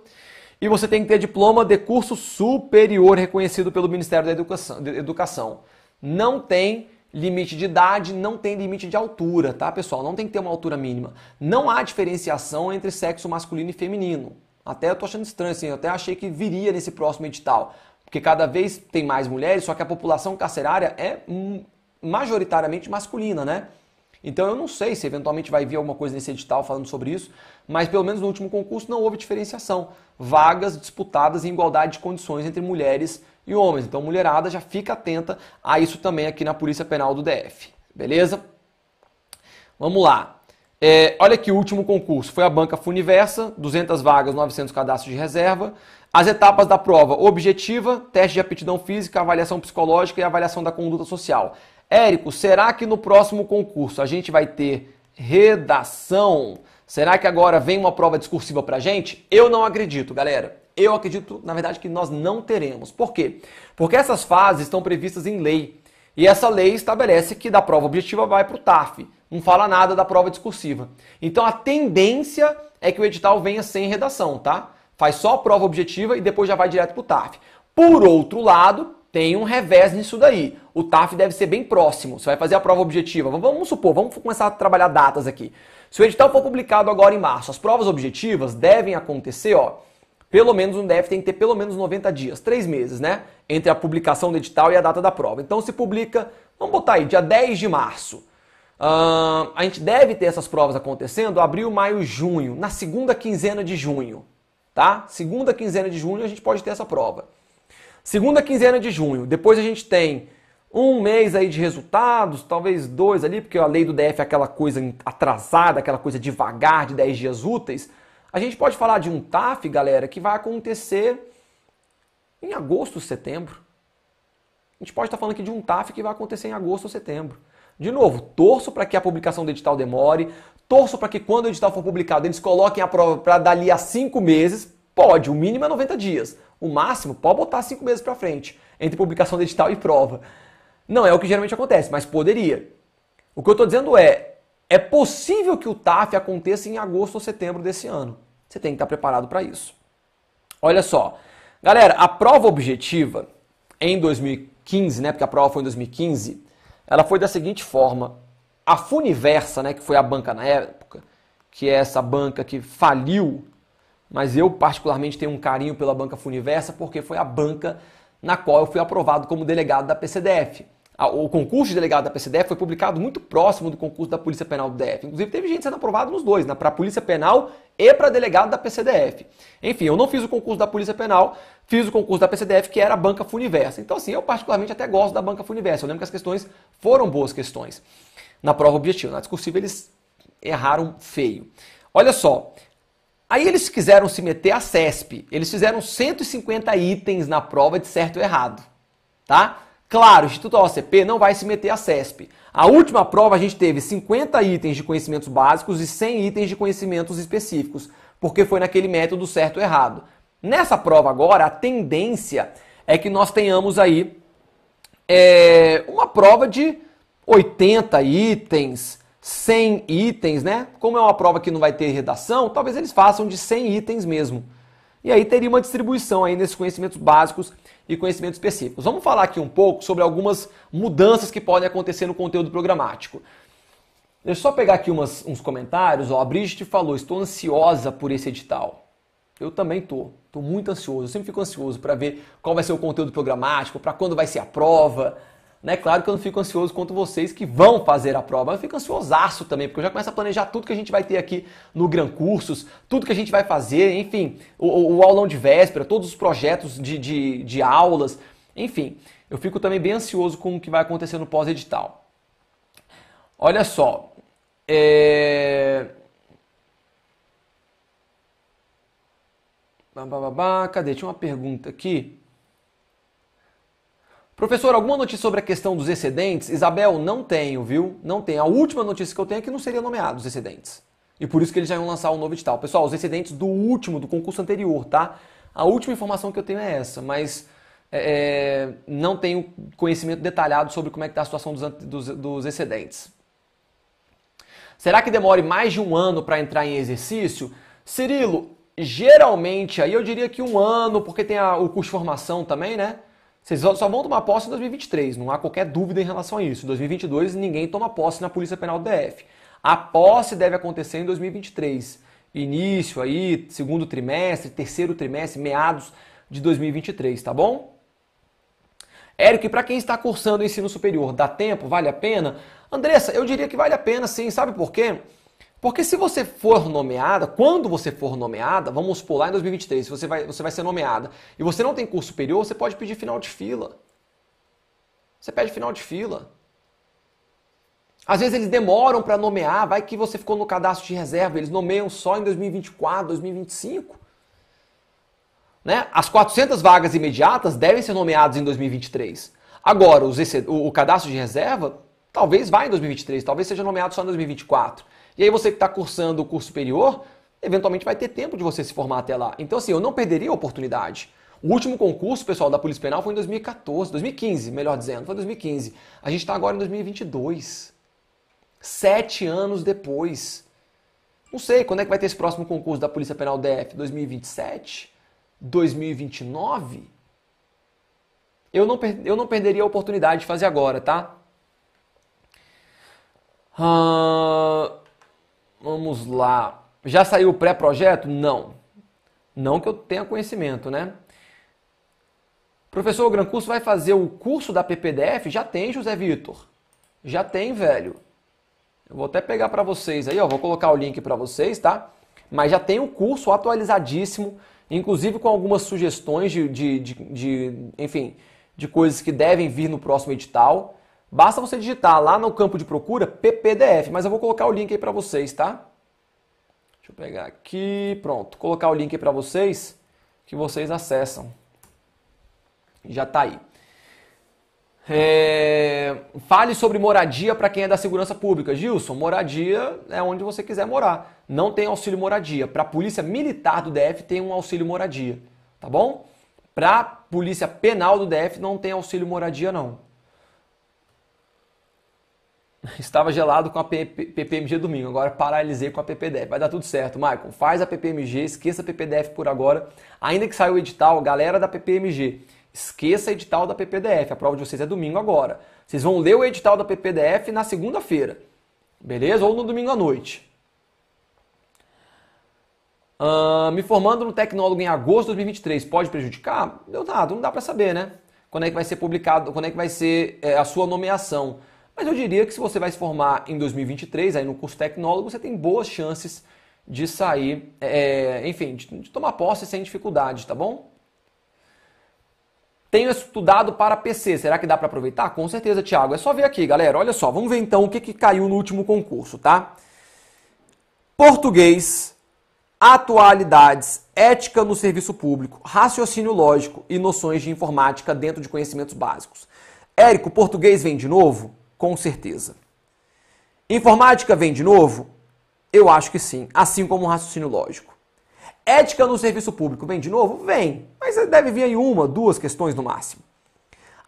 E você tem que ter diploma de curso superior reconhecido pelo Ministério da Educação. Educação. Não tem limite de idade, não tem limite de altura, tá, pessoal? Não tem que ter uma altura mínima. Não há diferenciação entre sexo masculino e feminino. Até eu tô achando estranho, assim, eu até achei que viria nesse próximo edital. Porque cada vez tem mais mulheres, só que a população carcerária é, majoritariamente masculina, né? Então eu não sei se eventualmente vai vir alguma coisa nesse edital falando sobre isso, mas pelo menos no último concurso não houve diferenciação. Vagas disputadas em igualdade de condições entre mulheres e homens. Então, mulherada, já fica atenta a isso também aqui na Polícia Penal do DF. Beleza? Vamos lá. É, olha que o último concurso foi a banca Funiversa, 200 vagas, 900 cadastros de reserva. As etapas da prova objetiva, teste de aptidão física, avaliação psicológica e avaliação da conduta social. Érico, será que no próximo concurso a gente vai ter redação? Será que agora vem uma prova discursiva para gente? Eu não acredito, galera. Eu acredito, na verdade, que nós não teremos. Por quê? Porque essas fases estão previstas em lei. E essa lei estabelece que da prova objetiva vai para o TAF. Não fala nada da prova discursiva. Então a tendência é que o edital venha sem redação, tá? Faz só a prova objetiva e depois já vai direto para o TAF. Por outro lado, tem um revés nisso daí. O TAF deve ser bem próximo. Você vai fazer a prova objetiva. Vamos supor, vamos começar a trabalhar datas aqui. Se o edital for publicado agora em março, as provas objetivas devem acontecer, ó, pelo menos um DEF tem que ter pelo menos 90 dias, três meses, né? Entre a publicação do edital e a data da prova. Então se publica, vamos botar aí, dia 10 de março. Uh, a gente deve ter essas provas acontecendo abril, maio, junho, na segunda quinzena de junho, tá? Segunda quinzena de junho a gente pode ter essa prova. Segunda quinzena de junho. Depois a gente tem um mês aí de resultados, talvez dois ali, porque a lei do DF é aquela coisa atrasada, aquela coisa devagar de 10 dias úteis. A gente pode falar de um TAF, galera, que vai acontecer em agosto, setembro. A gente pode estar tá falando aqui de um TAF que vai acontecer em agosto ou setembro. De novo, torço para que a publicação do edital demore, torço para que quando o edital for publicado eles coloquem a prova para dali a cinco meses. Pode, o mínimo é 90 dias. O máximo, pode botar cinco meses para frente, entre publicação digital e prova. Não é o que geralmente acontece, mas poderia. O que eu estou dizendo é, é possível que o TAF aconteça em agosto ou setembro desse ano. Você tem que estar preparado para isso. Olha só. Galera, a prova objetiva em 2015, né, porque a prova foi em 2015, ela foi da seguinte forma. A Funiversa, né, que foi a banca na época, que é essa banca que faliu mas eu particularmente tenho um carinho pela Banca Funiversa porque foi a banca na qual eu fui aprovado como delegado da PCDF. O concurso de delegado da PCDF foi publicado muito próximo do concurso da Polícia Penal do DF. Inclusive, teve gente sendo aprovada nos dois, né? para a Polícia Penal e para delegado da PCDF. Enfim, eu não fiz o concurso da Polícia Penal, fiz o concurso da PCDF, que era a Banca Funiversa. Então, assim, eu particularmente até gosto da Banca Funiversa. Eu lembro que as questões foram boas questões. Na prova objetiva, na discursiva, eles erraram feio. Olha só, Aí eles quiseram se meter à CESP. Eles fizeram 150 itens na prova de certo e errado, tá? Claro, o Instituto OCP não vai se meter à CESP. A última prova a gente teve 50 itens de conhecimentos básicos e 100 itens de conhecimentos específicos, porque foi naquele método certo e errado. Nessa prova agora, a tendência é que nós tenhamos aí é, uma prova de 80 itens, 100 itens, né? Como é uma prova que não vai ter redação, talvez eles façam de 100 itens mesmo. E aí teria uma distribuição aí nesses conhecimentos básicos e conhecimentos específicos. Vamos falar aqui um pouco sobre algumas mudanças que podem acontecer no conteúdo programático. Deixa eu só pegar aqui umas, uns comentários. Ó, a Brigitte falou: estou ansiosa por esse edital. Eu também tô. Tô muito ansioso. Eu sempre fico ansioso para ver qual vai ser o conteúdo programático, para quando vai ser a prova. Né? Claro que eu não fico ansioso quanto vocês que vão fazer a prova. Eu fico ansiosaço também, porque eu já começo a planejar tudo que a gente vai ter aqui no Gran Cursos, tudo que a gente vai fazer, enfim, o, o aulão de véspera, todos os projetos de, de, de aulas, enfim. Eu fico também bem ansioso com o que vai acontecer no pós-edital. Olha só. É... Cadê? Tinha uma pergunta aqui. Professor, alguma notícia sobre a questão dos excedentes? Isabel, não tenho, viu? Não tenho. A última notícia que eu tenho é que não seria nomeado os excedentes. E por isso que eles já iam lançar um novo edital. Pessoal, os excedentes do último, do concurso anterior, tá? A última informação que eu tenho é essa, mas é, é não tenho conhecimento detalhado sobre como é que está a situação dos, dos, dos excedentes. Será que demore mais de um ano para entrar em exercício? Cirilo, geralmente, aí eu diria que um ano, porque tem a, o curso de formação também, né? Vocês só vão tomar posse em 2023, não há qualquer dúvida em relação a isso. Em 2022, ninguém toma posse na Polícia Penal do DF. A posse deve acontecer em 2023. Início aí, segundo trimestre, terceiro trimestre, meados de 2023, tá bom? Érico, para quem está cursando ensino superior, dá tempo? Vale a pena? Andressa, eu diria que vale a pena sim, sabe por quê? Porque se você for nomeada, quando você for nomeada, vamos pular em 2023, se você vai, você vai ser nomeada e você não tem curso superior, você pode pedir final de fila. Você pede final de fila. Às vezes eles demoram para nomear, vai que você ficou no cadastro de reserva, eles nomeiam só em 2024, 2025. Né? As 400 vagas imediatas devem ser nomeadas em 2023. Agora, os, o cadastro de reserva talvez vá em 2023, talvez seja nomeado só em 2024. E aí você que está cursando o curso superior, eventualmente vai ter tempo de você se formar até lá. Então, assim, eu não perderia a oportunidade. O último concurso, pessoal, da Polícia Penal foi em 2014, 2015, melhor dizendo, foi 2015. A gente está agora em 2022. Sete anos depois. Não sei, quando é que vai ter esse próximo concurso da Polícia Penal DF? 2027? 2029? Eu não, eu não perderia a oportunidade de fazer agora, tá? Uh... Vamos lá. Já saiu o pré-projeto? Não. Não que eu tenha conhecimento, né? Professor, o Gran Curso vai fazer o curso da PPDF? Já tem, José Vitor. Já tem, velho. Eu vou até pegar para vocês aí, ó, vou colocar o link para vocês, tá? Mas já tem o um curso atualizadíssimo, inclusive com algumas sugestões de, de, de, de, enfim, de coisas que devem vir no próximo edital. Basta você digitar lá no campo de procura PPDF, mas eu vou colocar o link aí para vocês, tá? Deixa eu pegar aqui, pronto, colocar o link para vocês que vocês acessam. Já tá aí. É... Fale sobre moradia para quem é da segurança pública. Gilson, moradia é onde você quiser morar. Não tem auxílio moradia. Para a polícia militar do DF tem um auxílio moradia, tá bom? Para a polícia penal do DF não tem auxílio moradia não. Estava gelado com a PPMG domingo, agora paralisei com a PPDF. Vai dar tudo certo, Michael. Faz a PPMG, esqueça a PPDF por agora. Ainda que saiu o edital, galera da PPMG, esqueça o edital da PPDF. A prova de vocês é domingo agora. Vocês vão ler o edital da PPDF na segunda-feira, beleza? Ou no domingo à noite. Uh, me formando no tecnólogo em agosto de 2023 pode prejudicar? nada, não dá para saber, né? Quando é que vai ser publicado, quando é que vai ser é, a sua nomeação. Mas eu diria que se você vai se formar em 2023, aí no curso tecnólogo, você tem boas chances de sair, é, enfim, de, de tomar posse sem dificuldade, tá bom? Tenho estudado para PC, será que dá para aproveitar? Com certeza, Thiago. É só ver aqui, galera. Olha só, vamos ver então o que, que caiu no último concurso, tá? Português, atualidades, ética no serviço público, raciocínio lógico e noções de informática dentro de conhecimentos básicos. Érico, português vem de novo? com certeza. Informática vem de novo? Eu acho que sim, assim como o raciocínio lógico. Ética no serviço público vem de novo? Vem, mas deve vir aí uma, duas questões no máximo.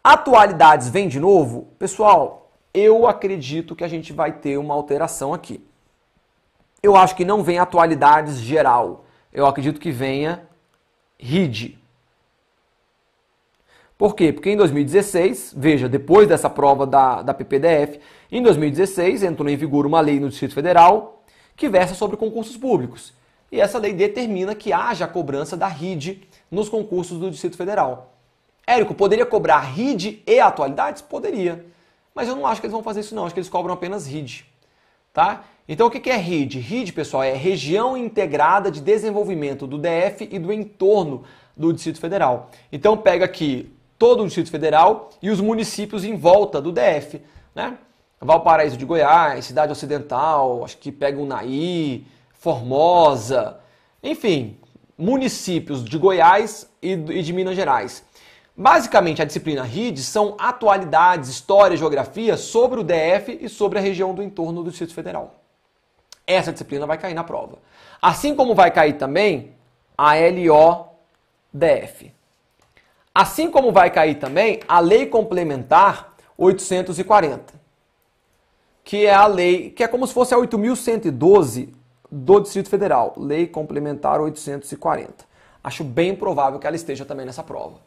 Atualidades vem de novo? Pessoal, eu acredito que a gente vai ter uma alteração aqui. Eu acho que não vem atualidades geral. Eu acredito que venha RID, por quê? Porque em 2016, veja, depois dessa prova da, da PPDF, em 2016 entrou em vigor uma lei no Distrito Federal que versa sobre concursos públicos. E essa lei determina que haja a cobrança da RID nos concursos do Distrito Federal. Érico, poderia cobrar RID e atualidades? Poderia. Mas eu não acho que eles vão fazer isso não, acho que eles cobram apenas RID. Tá? Então o que é RID? RID, pessoal, é Região Integrada de Desenvolvimento do DF e do entorno do Distrito Federal. Então pega aqui todo o Distrito Federal e os municípios em volta do DF, né? Valparaíso de Goiás, Cidade Ocidental, acho que pega Naí, Formosa, enfim, municípios de Goiás e de Minas Gerais. Basicamente, a disciplina RID são atualidades, história e geografia sobre o DF e sobre a região do entorno do Distrito Federal. Essa disciplina vai cair na prova. Assim como vai cair também a LO-DF. Assim como vai cair também a Lei Complementar 840, que é a lei que é como se fosse a 8112 do Distrito Federal, Lei Complementar 840. Acho bem provável que ela esteja também nessa prova.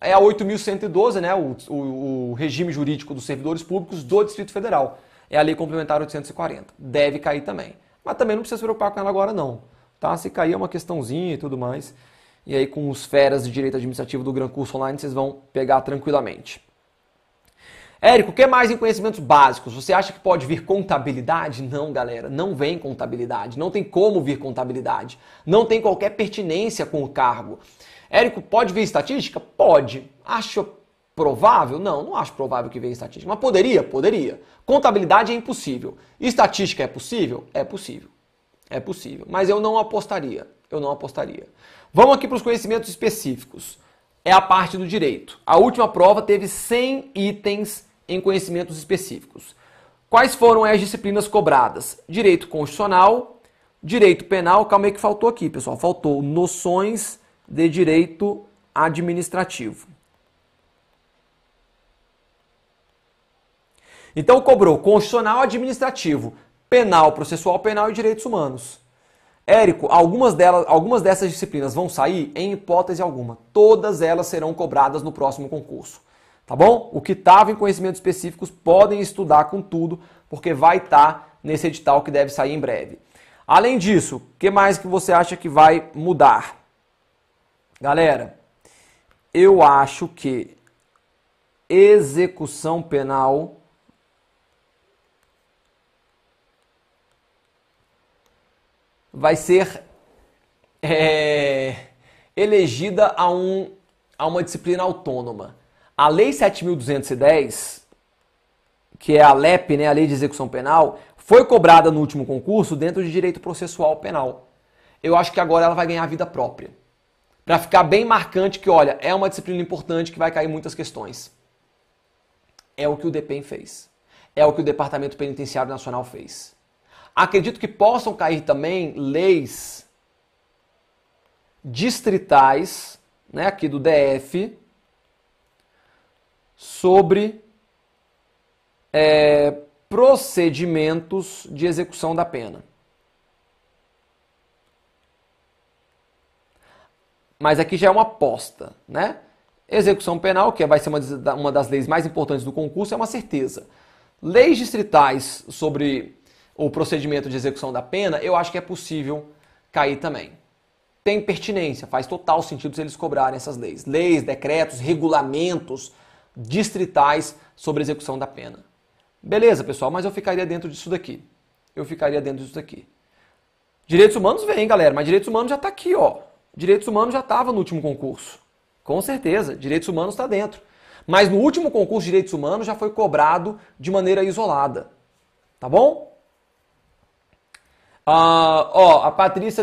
É a 8.112, né, o, o, o regime jurídico dos servidores públicos do Distrito Federal. É a Lei Complementar 840. Deve cair também. Mas também não precisa se preocupar com ela agora, não. Tá? Se cair é uma questãozinha e tudo mais. E aí, com os feras de direito administrativo do Gran Curso Online, vocês vão pegar tranquilamente. Érico, o que mais em conhecimentos básicos? Você acha que pode vir contabilidade? Não, galera, não vem contabilidade. Não tem como vir contabilidade. Não tem qualquer pertinência com o cargo. Érico, pode vir estatística? Pode. Acho provável? Não, não acho provável que venha estatística. Mas poderia? Poderia. Contabilidade é impossível. Estatística é possível? É possível. É possível. Mas eu não apostaria. Eu não apostaria. Vamos aqui para os conhecimentos específicos. É a parte do direito. A última prova teve 100 itens em conhecimentos específicos. Quais foram as disciplinas cobradas? Direito constitucional, direito penal. Calma aí que faltou aqui, pessoal. Faltou noções de direito administrativo. Então cobrou constitucional, administrativo, penal, processual penal e direitos humanos. Érico, algumas, delas, algumas dessas disciplinas vão sair? Em hipótese alguma. Todas elas serão cobradas no próximo concurso. Tá bom? O que estava tá em conhecimentos específicos podem estudar com tudo, porque vai estar tá nesse edital que deve sair em breve. Além disso, o que mais que você acha que vai mudar? Galera, eu acho que execução penal vai ser é, elegida a, um, a uma disciplina autônoma. A Lei 7.210, que é a LEP, né, a Lei de Execução Penal, foi cobrada no último concurso dentro de direito processual penal. Eu acho que agora ela vai ganhar vida própria. Para ficar bem marcante que, olha, é uma disciplina importante que vai cair muitas questões. É o que o DPEM fez. É o que o Departamento Penitenciário Nacional fez. Acredito que possam cair também leis distritais, né, aqui do DF, sobre é, procedimentos de execução da pena. Mas aqui já é uma aposta, né? Execução penal, que vai ser uma, uma das leis mais importantes do concurso, é uma certeza. Leis distritais sobre o procedimento de execução da pena, eu acho que é possível cair também. Tem pertinência, faz total sentido se eles cobrarem essas leis. Leis, decretos, regulamentos distritais sobre execução da pena. Beleza, pessoal, mas eu ficaria dentro disso daqui. Eu ficaria dentro disso daqui. Direitos humanos vem, galera, mas direitos humanos já está aqui, ó. Direitos humanos já estava no último concurso. Com certeza, direitos humanos está dentro. Mas no último concurso de direitos humanos já foi cobrado de maneira isolada. Tá bom? Ah, ó, a Patrícia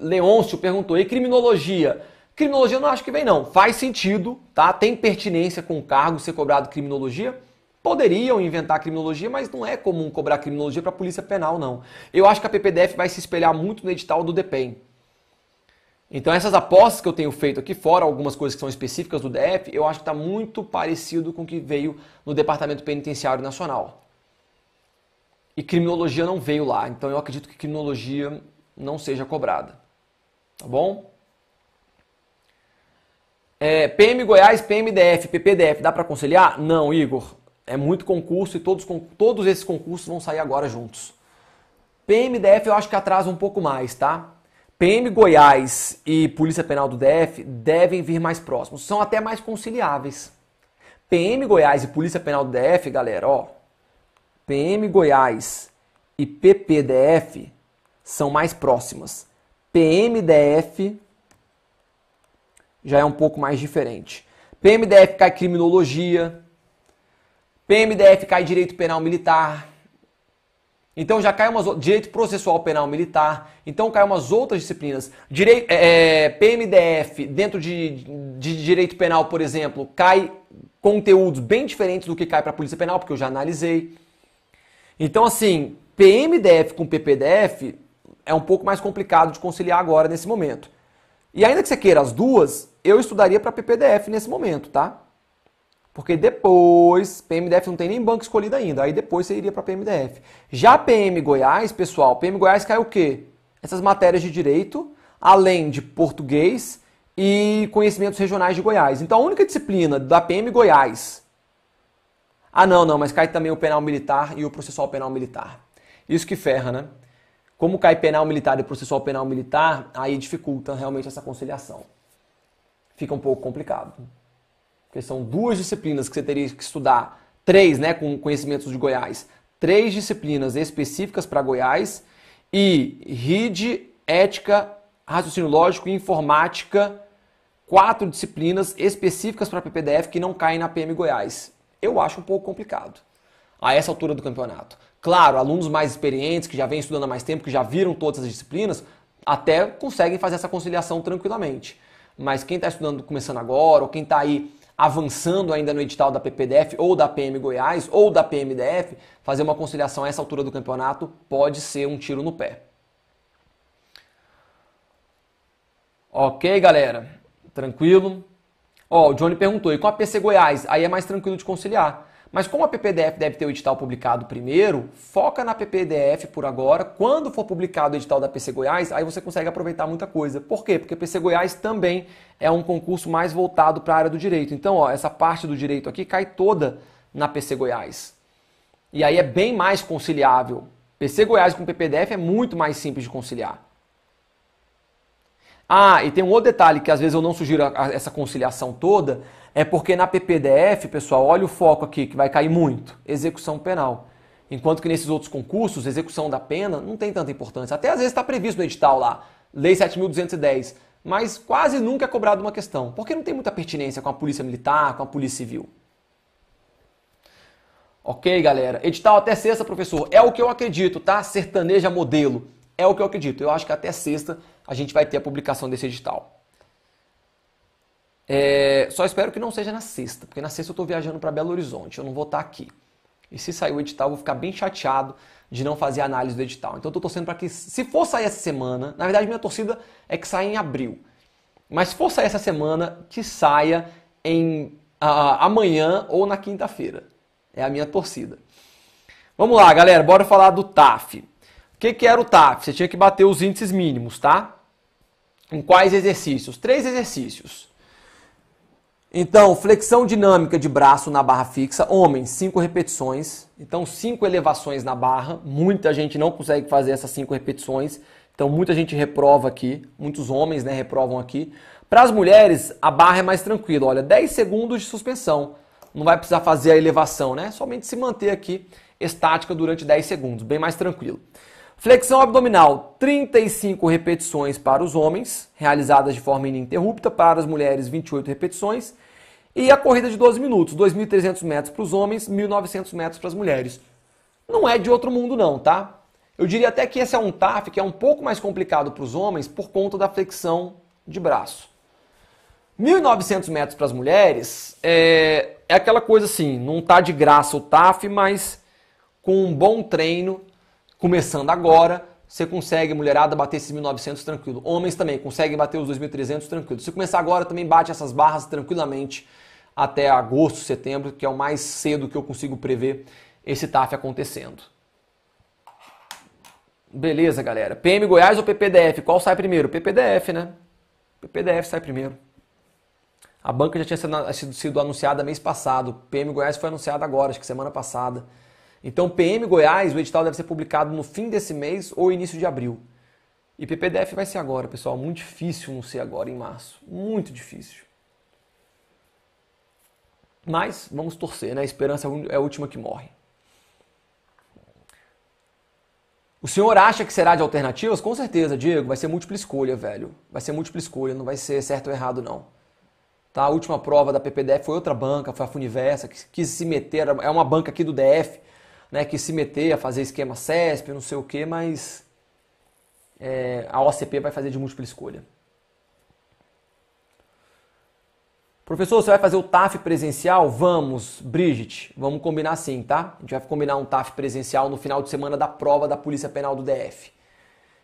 Leôncio perguntou: e criminologia? Criminologia eu não acho que vem, não. Faz sentido, tá? Tem pertinência com o cargo ser cobrado criminologia? Poderiam inventar criminologia, mas não é comum cobrar criminologia para a Polícia Penal, não. Eu acho que a PPDF vai se espelhar muito no edital do DPEM. Então, essas apostas que eu tenho feito aqui, fora algumas coisas que são específicas do DF, eu acho que está muito parecido com o que veio no Departamento Penitenciário Nacional e criminologia não veio lá. Então eu acredito que criminologia não seja cobrada. Tá bom? É, PM Goiás, PMDF, PPDF, dá para conciliar? Não, Igor. É muito concurso e todos, todos esses concursos vão sair agora juntos. PMDF eu acho que atrasa um pouco mais, tá? PM Goiás e Polícia Penal do DF devem vir mais próximos. São até mais conciliáveis. PM Goiás e Polícia Penal do DF, galera, ó, PM Goiás e PPDF são mais próximas. PMDF já é um pouco mais diferente. PMDF cai criminologia, PMDF cai direito penal militar. Então já cai umas direito processual penal militar, então cai umas outras disciplinas. Direi, é, é PMDF dentro de, de direito penal, por exemplo, cai conteúdos bem diferentes do que cai para a polícia penal, porque eu já analisei. Então, assim, PMDF com PPDF é um pouco mais complicado de conciliar agora nesse momento. E ainda que você queira as duas, eu estudaria para PPDF nesse momento, tá? Porque depois, PMDF não tem nem banco escolhido ainda, aí depois você iria para PMDF. Já PM Goiás, pessoal, PM Goiás cai o quê? Essas matérias de direito, além de português e conhecimentos regionais de Goiás. Então a única disciplina da PM Goiás ah, não, não, mas cai também o penal militar e o processual penal militar. Isso que ferra, né? Como cai penal militar e processual penal militar, aí dificulta realmente essa conciliação. Fica um pouco complicado. Porque são duas disciplinas que você teria que estudar, três, né, com conhecimentos de Goiás. Três disciplinas específicas para Goiás e RID, ética, raciocínio lógico e informática, quatro disciplinas específicas para PPDF que não caem na PM Goiás eu acho um pouco complicado a essa altura do campeonato. Claro, alunos mais experientes, que já vêm estudando há mais tempo, que já viram todas as disciplinas, até conseguem fazer essa conciliação tranquilamente. Mas quem está estudando começando agora, ou quem está aí avançando ainda no edital da PPDF ou da PM Goiás ou da PMDF, fazer uma conciliação a essa altura do campeonato pode ser um tiro no pé. Ok, galera? Tranquilo? Ó, o Johnny perguntou, e com a PC Goiás? Aí é mais tranquilo de conciliar. Mas como a PPDF deve ter o edital publicado primeiro, foca na PPDF por agora. Quando for publicado o edital da PC Goiás, aí você consegue aproveitar muita coisa. Por quê? Porque PC Goiás também é um concurso mais voltado para a área do direito. Então, ó, essa parte do direito aqui cai toda na PC Goiás. E aí é bem mais conciliável. PC Goiás com PPDF é muito mais simples de conciliar. Ah, e tem um outro detalhe que às vezes eu não sugiro a, a, essa conciliação toda, é porque na PPDF, pessoal, olha o foco aqui que vai cair muito, execução penal. Enquanto que nesses outros concursos, execução da pena não tem tanta importância. Até às vezes está previsto no edital lá, Lei 7.210, mas quase nunca é cobrado uma questão, porque não tem muita pertinência com a polícia militar, com a polícia civil. Ok, galera? Edital até sexta, professor. É o que eu acredito, tá? Sertaneja modelo. É o que eu acredito. Eu acho que até sexta a gente vai ter a publicação desse edital. É, só espero que não seja na sexta, porque na sexta eu estou viajando para Belo Horizonte, eu não vou estar tá aqui. E se sair o edital, eu vou ficar bem chateado de não fazer a análise do edital. Então eu estou torcendo para que, se for sair essa semana, na verdade minha torcida é que saia em abril. Mas se for sair essa semana, que saia em amanhã ou na quinta-feira. É a minha torcida. Vamos lá, galera, bora falar do TAF que, que era o TAF? Você tinha que bater os índices mínimos, tá? Em quais exercícios? Três exercícios. Então, flexão dinâmica de braço na barra fixa, homens, cinco repetições. Então, cinco elevações na barra. Muita gente não consegue fazer essas cinco repetições. Então, muita gente reprova aqui. Muitos homens né, reprovam aqui. Para as mulheres, a barra é mais tranquila. Olha, 10 segundos de suspensão. Não vai precisar fazer a elevação, né? Somente se manter aqui estática durante 10 segundos. Bem mais tranquilo. Flexão abdominal, 35 repetições para os homens, realizadas de forma ininterrupta, para as mulheres 28 repetições. E a corrida de 12 minutos, 2.300 metros para os homens, 1.900 metros para as mulheres. Não é de outro mundo não, tá? Eu diria até que esse é um TAF que é um pouco mais complicado para os homens por conta da flexão de braço. 1.900 metros para as mulheres é, é aquela coisa assim, não tá de graça o TAF, mas com um bom treino começando agora, você consegue, mulherada, bater esses 1.900 tranquilo. Homens também conseguem bater os 2.300 tranquilo. Se começar agora, também bate essas barras tranquilamente até agosto, setembro, que é o mais cedo que eu consigo prever esse TAF acontecendo. Beleza, galera. PM Goiás ou PPDF? Qual sai primeiro? PPDF, né? PPDF sai primeiro. A banca já tinha sido, sido anunciada mês passado. PM Goiás foi anunciada agora, acho que semana passada. Então, PM Goiás, o edital deve ser publicado no fim desse mês ou início de abril. E PPDF vai ser agora, pessoal. Muito difícil não ser agora, em março. Muito difícil. Mas vamos torcer, né? A esperança é, é a última que morre. O senhor acha que será de alternativas? Com certeza, Diego. Vai ser múltipla escolha, velho. Vai ser múltipla escolha, não vai ser certo ou errado, não. Tá? A última prova da PPDF foi outra banca, foi a Funiversa, que quis se meter. É uma banca aqui do DF né, que se meter a fazer esquema CESP, não sei o que, mas é, a OCP vai fazer de múltipla escolha. Professor, você vai fazer o TAF presencial? Vamos, Brigitte, vamos combinar sim, tá? A gente vai combinar um TAF presencial no final de semana da prova da Polícia Penal do DF.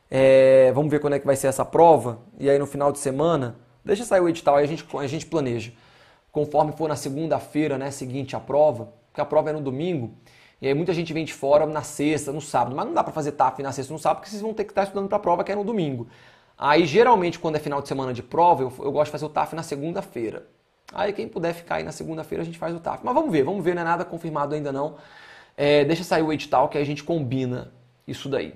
É, vamos ver quando é que vai ser essa prova. E aí no final de semana, deixa sair o edital, aí a gente, a gente planeja. Conforme for na segunda-feira, né, seguinte à prova, porque a prova é no domingo, e aí muita gente vem de fora na sexta, no sábado, mas não dá para fazer TAF na sexta, no sábado, porque vocês vão ter que estar estudando para a prova que é no domingo. Aí geralmente quando é final de semana de prova, eu, eu gosto de fazer o TAF na segunda-feira. Aí quem puder ficar aí na segunda-feira a gente faz o TAF. Mas vamos ver, vamos ver, não é nada confirmado ainda não. É, deixa sair o edital que aí a gente combina isso daí.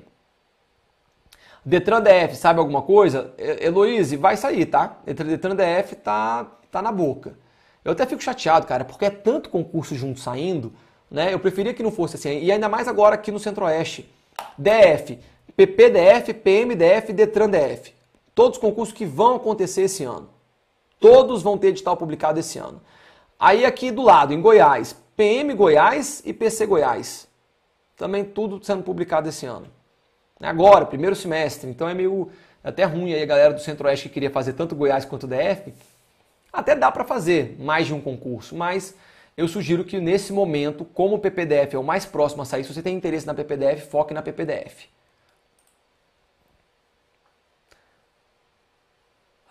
Detran DF, sabe alguma coisa? Heloise, vai sair, tá? Detran DF tá, tá na boca. Eu até fico chateado, cara, porque é tanto concurso junto saindo né? Eu preferia que não fosse assim. E ainda mais agora aqui no Centro-Oeste. DF, PPDF, PMDF, DETRAN-DF. Todos os concursos que vão acontecer esse ano. Todos vão ter edital publicado esse ano. Aí aqui do lado, em Goiás, PM Goiás e PC Goiás. Também tudo sendo publicado esse ano. Agora, primeiro semestre, então é meio até ruim aí a galera do Centro-Oeste que queria fazer tanto Goiás quanto DF. Até dá para fazer mais de um concurso, mas eu sugiro que nesse momento, como o PPDF é o mais próximo a sair, se você tem interesse na PPDF, foque na PPDF.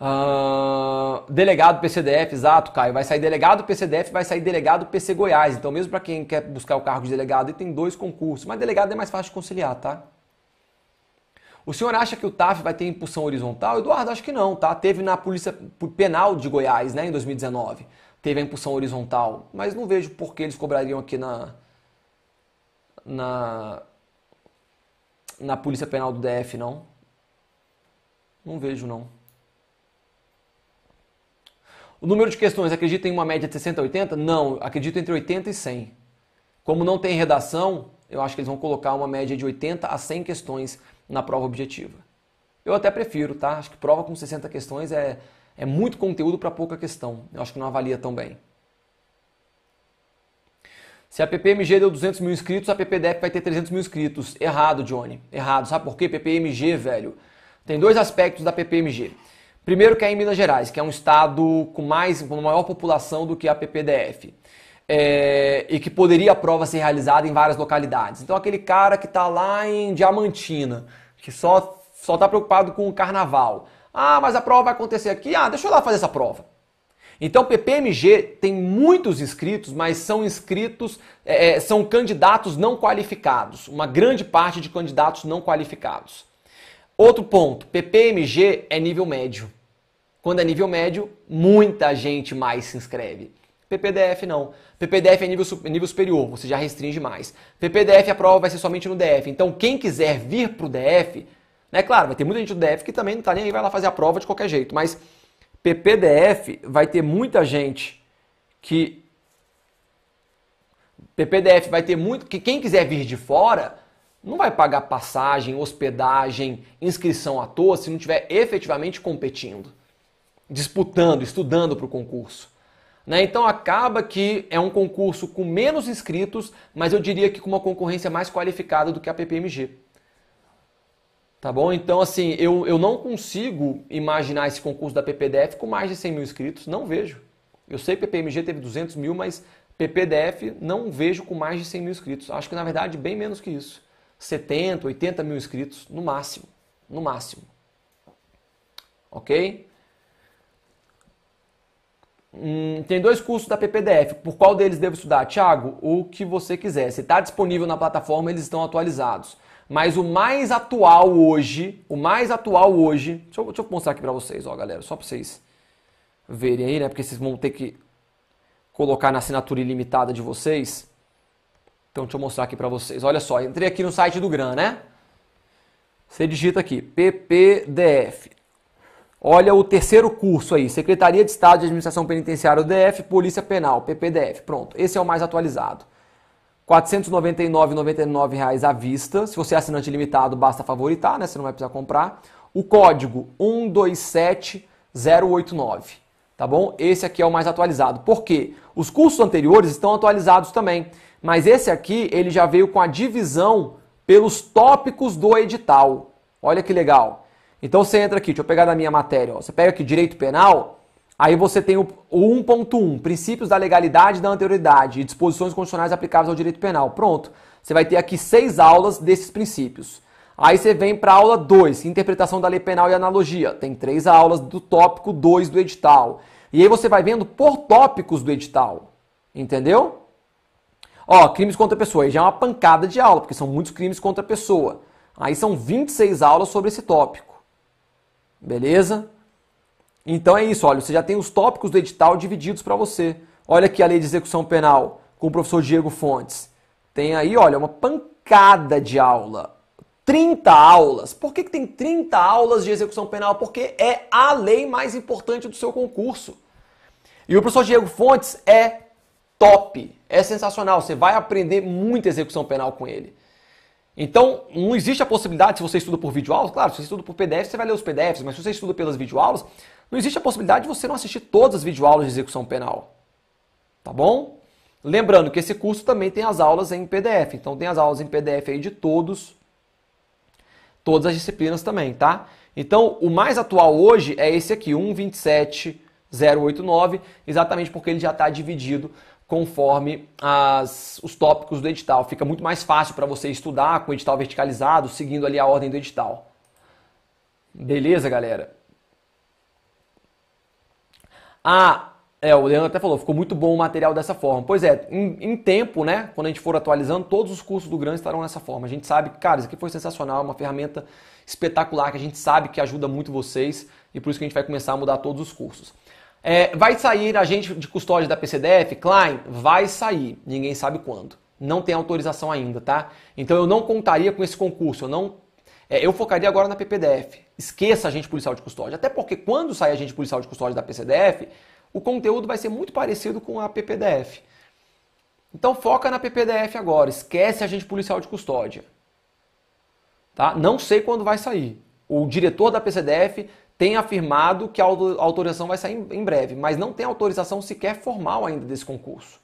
Uh, ah, delegado PCDF, exato, Caio. Vai sair delegado PCDF, vai sair delegado PC Goiás. Então, mesmo para quem quer buscar o cargo de delegado, ele tem dois concursos. Mas delegado é mais fácil de conciliar, tá? O senhor acha que o TAF vai ter impulsão horizontal? Eduardo, acho que não, tá? Teve na Polícia Penal de Goiás, né, em 2019 teve a impulsão horizontal, mas não vejo por que eles cobrariam aqui na, na, na Polícia Penal do DF, não. Não vejo, não. O número de questões, acredita em uma média de 60 a 80? Não, acredito entre 80 e 100. Como não tem redação, eu acho que eles vão colocar uma média de 80 a 100 questões na prova objetiva. Eu até prefiro, tá? Acho que prova com 60 questões é é muito conteúdo para pouca questão. Eu acho que não avalia tão bem. Se a PPMG deu 200 mil inscritos, a PPDEP vai ter 300 mil inscritos. Errado, Johnny. Errado. Sabe por quê? PPMG, velho. Tem dois aspectos da PPMG. Primeiro que é em Minas Gerais, que é um estado com mais, com maior população do que a PPDF. É, e que poderia a prova ser realizada em várias localidades. Então aquele cara que está lá em Diamantina, que só só está preocupado com o carnaval, ah, mas a prova vai acontecer aqui. Ah, deixa eu lá fazer essa prova. Então, PPMG tem muitos inscritos, mas são inscritos, é, é, são candidatos não qualificados. Uma grande parte de candidatos não qualificados. Outro ponto: PPMG é nível médio. Quando é nível médio, muita gente mais se inscreve. PPDF não. PPDF é nível, é nível superior, você já restringe mais. PPDF a prova vai ser somente no DF. Então, quem quiser vir para o DF né? Claro, vai ter muita gente do DF que também não está nem aí, vai lá fazer a prova de qualquer jeito, mas PPDF vai ter muita gente que. PPDF vai ter muito. que quem quiser vir de fora não vai pagar passagem, hospedagem, inscrição à toa se não estiver efetivamente competindo, disputando, estudando para o concurso. Né? Então acaba que é um concurso com menos inscritos, mas eu diria que com uma concorrência mais qualificada do que a PPMG. Tá bom? Então, assim, eu, eu não consigo imaginar esse concurso da PPDF com mais de 100 mil inscritos, não vejo. Eu sei que PPMG teve 200 mil, mas PPDF não vejo com mais de 100 mil inscritos. Acho que, na verdade, bem menos que isso. 70, 80 mil inscritos, no máximo. No máximo. Ok? Hum, tem dois cursos da PPDF. Por qual deles devo estudar? Tiago, o que você quiser. Se está disponível na plataforma, eles estão atualizados. Mas o mais atual hoje, o mais atual hoje, deixa eu, deixa eu mostrar aqui para vocês, ó, galera, só para vocês verem aí, né? Porque vocês vão ter que colocar na assinatura ilimitada de vocês. Então deixa eu mostrar aqui para vocês. Olha só, entrei aqui no site do Gran, né? Você digita aqui PPDF. Olha o terceiro curso aí, Secretaria de Estado de Administração Penitenciária do DF, Polícia Penal, PPDF. Pronto, esse é o mais atualizado. 499,99 reais à vista. Se você é assinante limitado, basta favoritar, né? Você não vai precisar comprar. O código 127089, tá bom? Esse aqui é o mais atualizado. Por quê? Os cursos anteriores estão atualizados também, mas esse aqui ele já veio com a divisão pelos tópicos do edital. Olha que legal. Então você entra aqui, deixa eu pegar da minha matéria, ó. Você pega aqui direito penal, Aí você tem o 1.1, princípios da legalidade e da anterioridade e disposições condicionais aplicáveis ao direito penal. Pronto. Você vai ter aqui seis aulas desses princípios. Aí você vem para a aula 2, interpretação da lei penal e analogia. Tem três aulas do tópico 2 do edital. E aí você vai vendo por tópicos do edital. Entendeu? Ó, crimes contra a pessoa. Aí já é uma pancada de aula, porque são muitos crimes contra a pessoa. Aí são 26 aulas sobre esse tópico. Beleza? Então é isso, olha, você já tem os tópicos do edital divididos para você. Olha aqui a lei de execução penal com o professor Diego Fontes. Tem aí, olha, uma pancada de aula. 30 aulas. Por que, que tem 30 aulas de execução penal? Porque é a lei mais importante do seu concurso. E o professor Diego Fontes é top, é sensacional. Você vai aprender muita execução penal com ele. Então, não existe a possibilidade, se você estuda por videoaulas, claro, se você estuda por PDF, você vai ler os PDFs, mas se você estuda pelas videoaulas, não existe a possibilidade de você não assistir todas as videoaulas de execução penal. Tá bom? Lembrando que esse curso também tem as aulas em PDF, então tem as aulas em PDF aí de todos, todas as disciplinas também, tá? Então, o mais atual hoje é esse aqui, 127.089, exatamente porque ele já está dividido conforme as, os tópicos do edital. Fica muito mais fácil para você estudar com o edital verticalizado, seguindo ali a ordem do edital. Beleza, galera? Ah, é, o Leandro até falou, ficou muito bom o material dessa forma. Pois é, em, em, tempo, né? Quando a gente for atualizando, todos os cursos do GRAN estarão dessa forma. A gente sabe que, cara, isso aqui foi sensacional, uma ferramenta espetacular que a gente sabe que ajuda muito vocês e por isso que a gente vai começar a mudar todos os cursos. É, vai sair agente de custódia da PCDF, Klein? Vai sair, ninguém sabe quando. Não tem autorização ainda, tá? Então eu não contaria com esse concurso, eu não. É, eu focaria agora na PPDF. Esqueça agente policial de custódia. Até porque quando sair agente policial de custódia da PCDF, o conteúdo vai ser muito parecido com a PPDF. Então foca na PPDF agora, esquece agente policial de custódia. Tá? Não sei quando vai sair. O diretor da PCDF tem afirmado que a autorização vai sair em breve, mas não tem autorização sequer formal ainda desse concurso.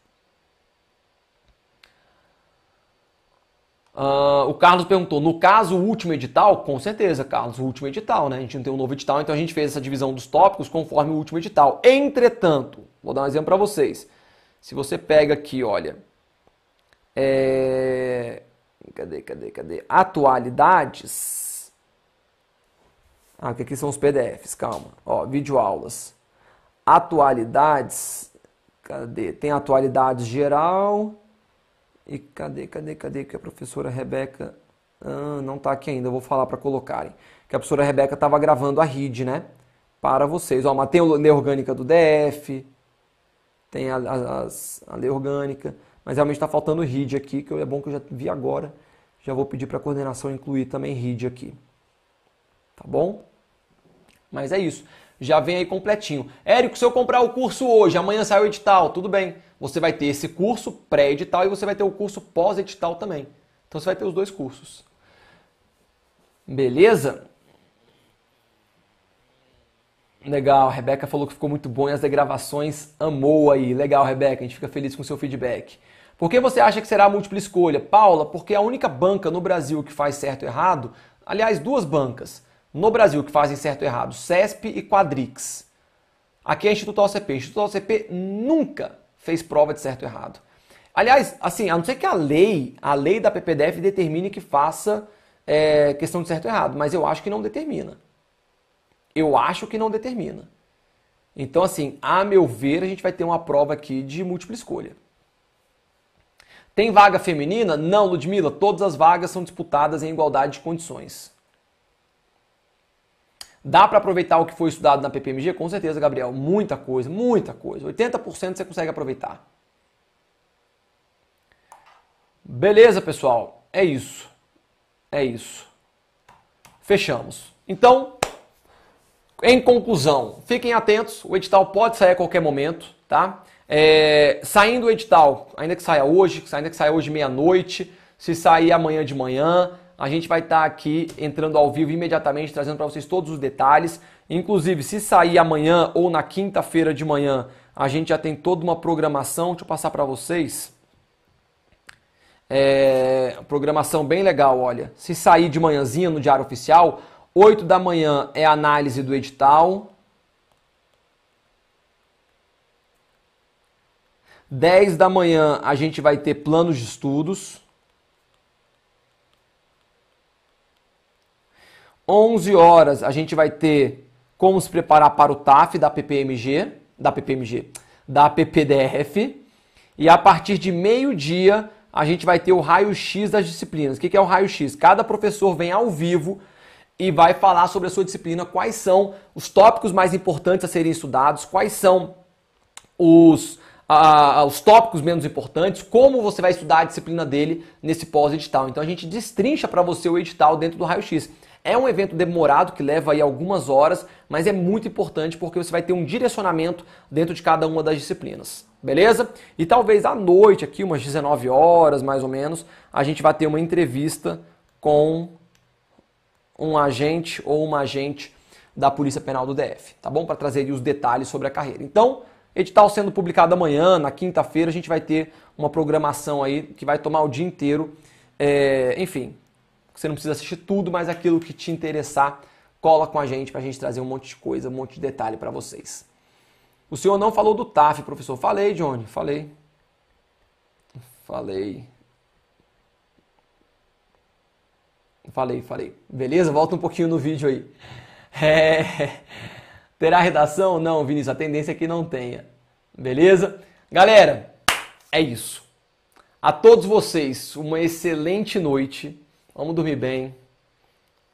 Uh, o Carlos perguntou, no caso, o último edital? Com certeza, Carlos, o último edital, né? A gente não tem um novo edital, então a gente fez essa divisão dos tópicos conforme o último edital. Entretanto, vou dar um exemplo para vocês. Se você pega aqui, olha. É... Cadê, cadê, cadê? Atualidades. Ah, que aqui são os PDFs, calma. Ó, videoaulas. Atualidades. Cadê? Tem atualidades geral. E cadê, cadê, cadê que a professora Rebeca ah, não está aqui ainda, eu vou falar para colocarem. Que a professora Rebeca estava gravando a RID, né? Para vocês. Ó, mas tem a lei orgânica do DF, tem a, a, a lei orgânica, mas realmente está faltando RID aqui, que é bom que eu já vi agora. Já vou pedir para a coordenação incluir também RID aqui. Tá bom? Mas é isso. Já vem aí completinho. Érico, se eu comprar o curso hoje, amanhã sai o edital, tudo bem. Você vai ter esse curso pré-edital e você vai ter o curso pós-edital também. Então você vai ter os dois cursos. Beleza? Legal, a Rebeca falou que ficou muito bom e as gravações amou aí. Legal, Rebeca, a gente fica feliz com o seu feedback. Por que você acha que será múltipla escolha? Paula, porque é a única banca no Brasil que faz certo e errado, aliás, duas bancas, no Brasil que fazem certo e errado, CESP e Quadrix. Aqui é Instituto OCP. Instituto OCP nunca fez prova de certo e errado. Aliás, assim, a não ser que a lei, a lei da PPDF determine que faça é, questão de certo e errado, mas eu acho que não determina. Eu acho que não determina. Então, assim, a meu ver, a gente vai ter uma prova aqui de múltipla escolha. Tem vaga feminina? Não, Ludmila, todas as vagas são disputadas em igualdade de condições. Dá para aproveitar o que foi estudado na PPMG? Com certeza, Gabriel. Muita coisa, muita coisa. 80% você consegue aproveitar. Beleza, pessoal? É isso. É isso. Fechamos. Então, em conclusão, fiquem atentos. O edital pode sair a qualquer momento, tá? É, saindo o edital, ainda que saia hoje, ainda que saia hoje meia-noite, se sair amanhã de manhã, a gente vai estar tá aqui entrando ao vivo imediatamente, trazendo para vocês todos os detalhes. Inclusive, se sair amanhã ou na quinta-feira de manhã, a gente já tem toda uma programação. Deixa eu passar para vocês. É, programação bem legal, olha. Se sair de manhãzinha no Diário Oficial, 8 da manhã é análise do edital. 10 da manhã a gente vai ter planos de estudos. 11 horas a gente vai ter como se preparar para o TAF da PPMG, da PPMG, da PPDF. E a partir de meio-dia a gente vai ter o raio-x das disciplinas. O que é o raio-x? Cada professor vem ao vivo e vai falar sobre a sua disciplina, quais são os tópicos mais importantes a serem estudados, quais são os, ah, os tópicos menos importantes, como você vai estudar a disciplina dele nesse pós-edital. Então a gente destrincha para você o edital dentro do raio-x. É um evento demorado que leva aí algumas horas, mas é muito importante porque você vai ter um direcionamento dentro de cada uma das disciplinas. Beleza? E talvez à noite, aqui umas 19 horas mais ou menos, a gente vai ter uma entrevista com um agente ou uma agente da Polícia Penal do DF, tá bom? Para trazer os detalhes sobre a carreira. Então, edital sendo publicado amanhã, na quinta-feira, a gente vai ter uma programação aí que vai tomar o dia inteiro. É, enfim, você não precisa assistir tudo, mas aquilo que te interessar, cola com a gente para a gente trazer um monte de coisa, um monte de detalhe para vocês. O senhor não falou do TAF, professor. Falei, Johnny, falei. Falei. Falei, falei. Beleza? Volta um pouquinho no vídeo aí. É... Terá redação? Não, Vinícius, a tendência é que não tenha. Beleza? Galera, é isso. A todos vocês, uma excelente noite. Vamos dormir bem.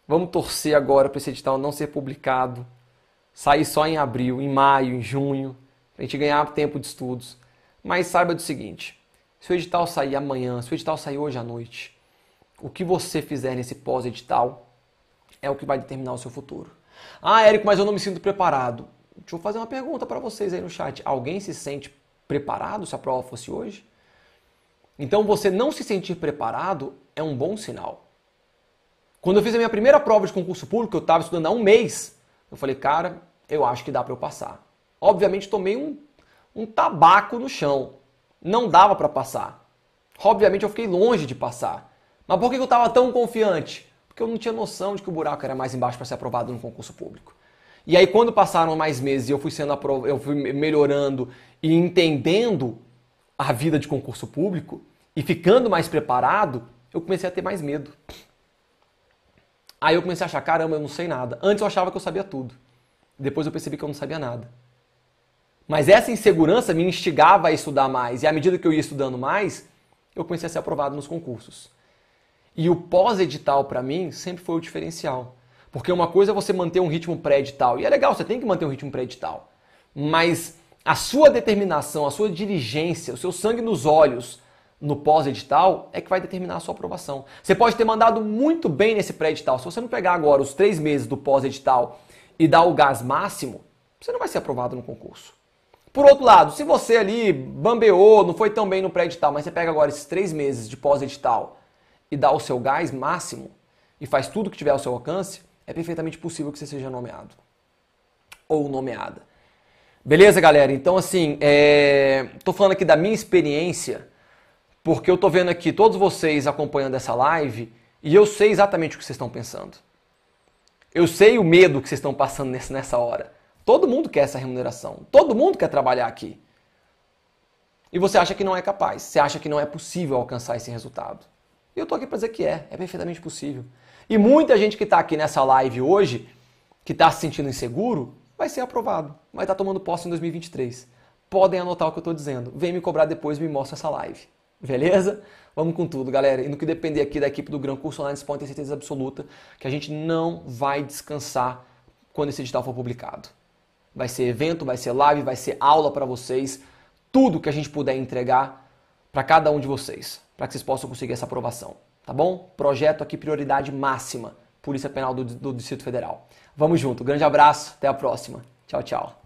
Vamos torcer agora para esse edital não ser publicado, sair só em abril, em maio, em junho, para a gente ganhar tempo de estudos. Mas saiba do seguinte: se o edital sair amanhã, se o edital sair hoje à noite, o que você fizer nesse pós-edital é o que vai determinar o seu futuro. Ah, Érico, mas eu não me sinto preparado. Deixa eu fazer uma pergunta para vocês aí no chat. Alguém se sente preparado se a prova fosse hoje? Então, você não se sentir preparado é um bom sinal. Quando eu fiz a minha primeira prova de concurso público, eu estava estudando há um mês, eu falei, cara, eu acho que dá para eu passar. Obviamente, tomei um, um tabaco no chão. Não dava para passar. Obviamente, eu fiquei longe de passar. Mas por que eu estava tão confiante? Porque eu não tinha noção de que o buraco era mais embaixo para ser aprovado no concurso público. E aí, quando passaram mais meses e eu fui sendo aprov... eu fui melhorando e entendendo a vida de concurso público e ficando mais preparado, eu comecei a ter mais medo. Aí eu comecei a achar, caramba, eu não sei nada. Antes eu achava que eu sabia tudo. Depois eu percebi que eu não sabia nada. Mas essa insegurança me instigava a estudar mais. E à medida que eu ia estudando mais, eu comecei a ser aprovado nos concursos. E o pós-edital, para mim, sempre foi o diferencial. Porque uma coisa é você manter um ritmo pré-edital. E é legal, você tem que manter um ritmo pré-edital. Mas a sua determinação, a sua diligência, o seu sangue nos olhos no pós-edital é que vai determinar a sua aprovação. Você pode ter mandado muito bem nesse pré-edital. Se você não pegar agora os três meses do pós-edital e dar o gás máximo, você não vai ser aprovado no concurso. Por outro lado, se você ali bambeou, não foi tão bem no pré-edital, mas você pega agora esses três meses de pós-edital e dá o seu gás máximo e faz tudo que tiver ao seu alcance, é perfeitamente possível que você seja nomeado. Ou nomeada. Beleza, galera? Então, assim, é... tô falando aqui da minha experiência porque eu estou vendo aqui todos vocês acompanhando essa live e eu sei exatamente o que vocês estão pensando. Eu sei o medo que vocês estão passando nessa hora. Todo mundo quer essa remuneração, todo mundo quer trabalhar aqui. E você acha que não é capaz, você acha que não é possível alcançar esse resultado. E eu estou aqui para dizer que é, é perfeitamente possível. E muita gente que está aqui nessa live hoje, que está se sentindo inseguro, vai ser aprovado, vai estar tá tomando posse em 2023. Podem anotar o que eu estou dizendo. Vem me cobrar depois, me mostra essa live. Beleza? Vamos com tudo, galera. E no que depender aqui da equipe do Gran Curso Online, vocês podem ter certeza absoluta que a gente não vai descansar quando esse edital for publicado. Vai ser evento, vai ser live, vai ser aula para vocês, tudo que a gente puder entregar para cada um de vocês, para que vocês possam conseguir essa aprovação, tá bom? Projeto aqui prioridade máxima, Polícia Penal do, do Distrito Federal. Vamos junto, grande abraço, até a próxima. Tchau, tchau.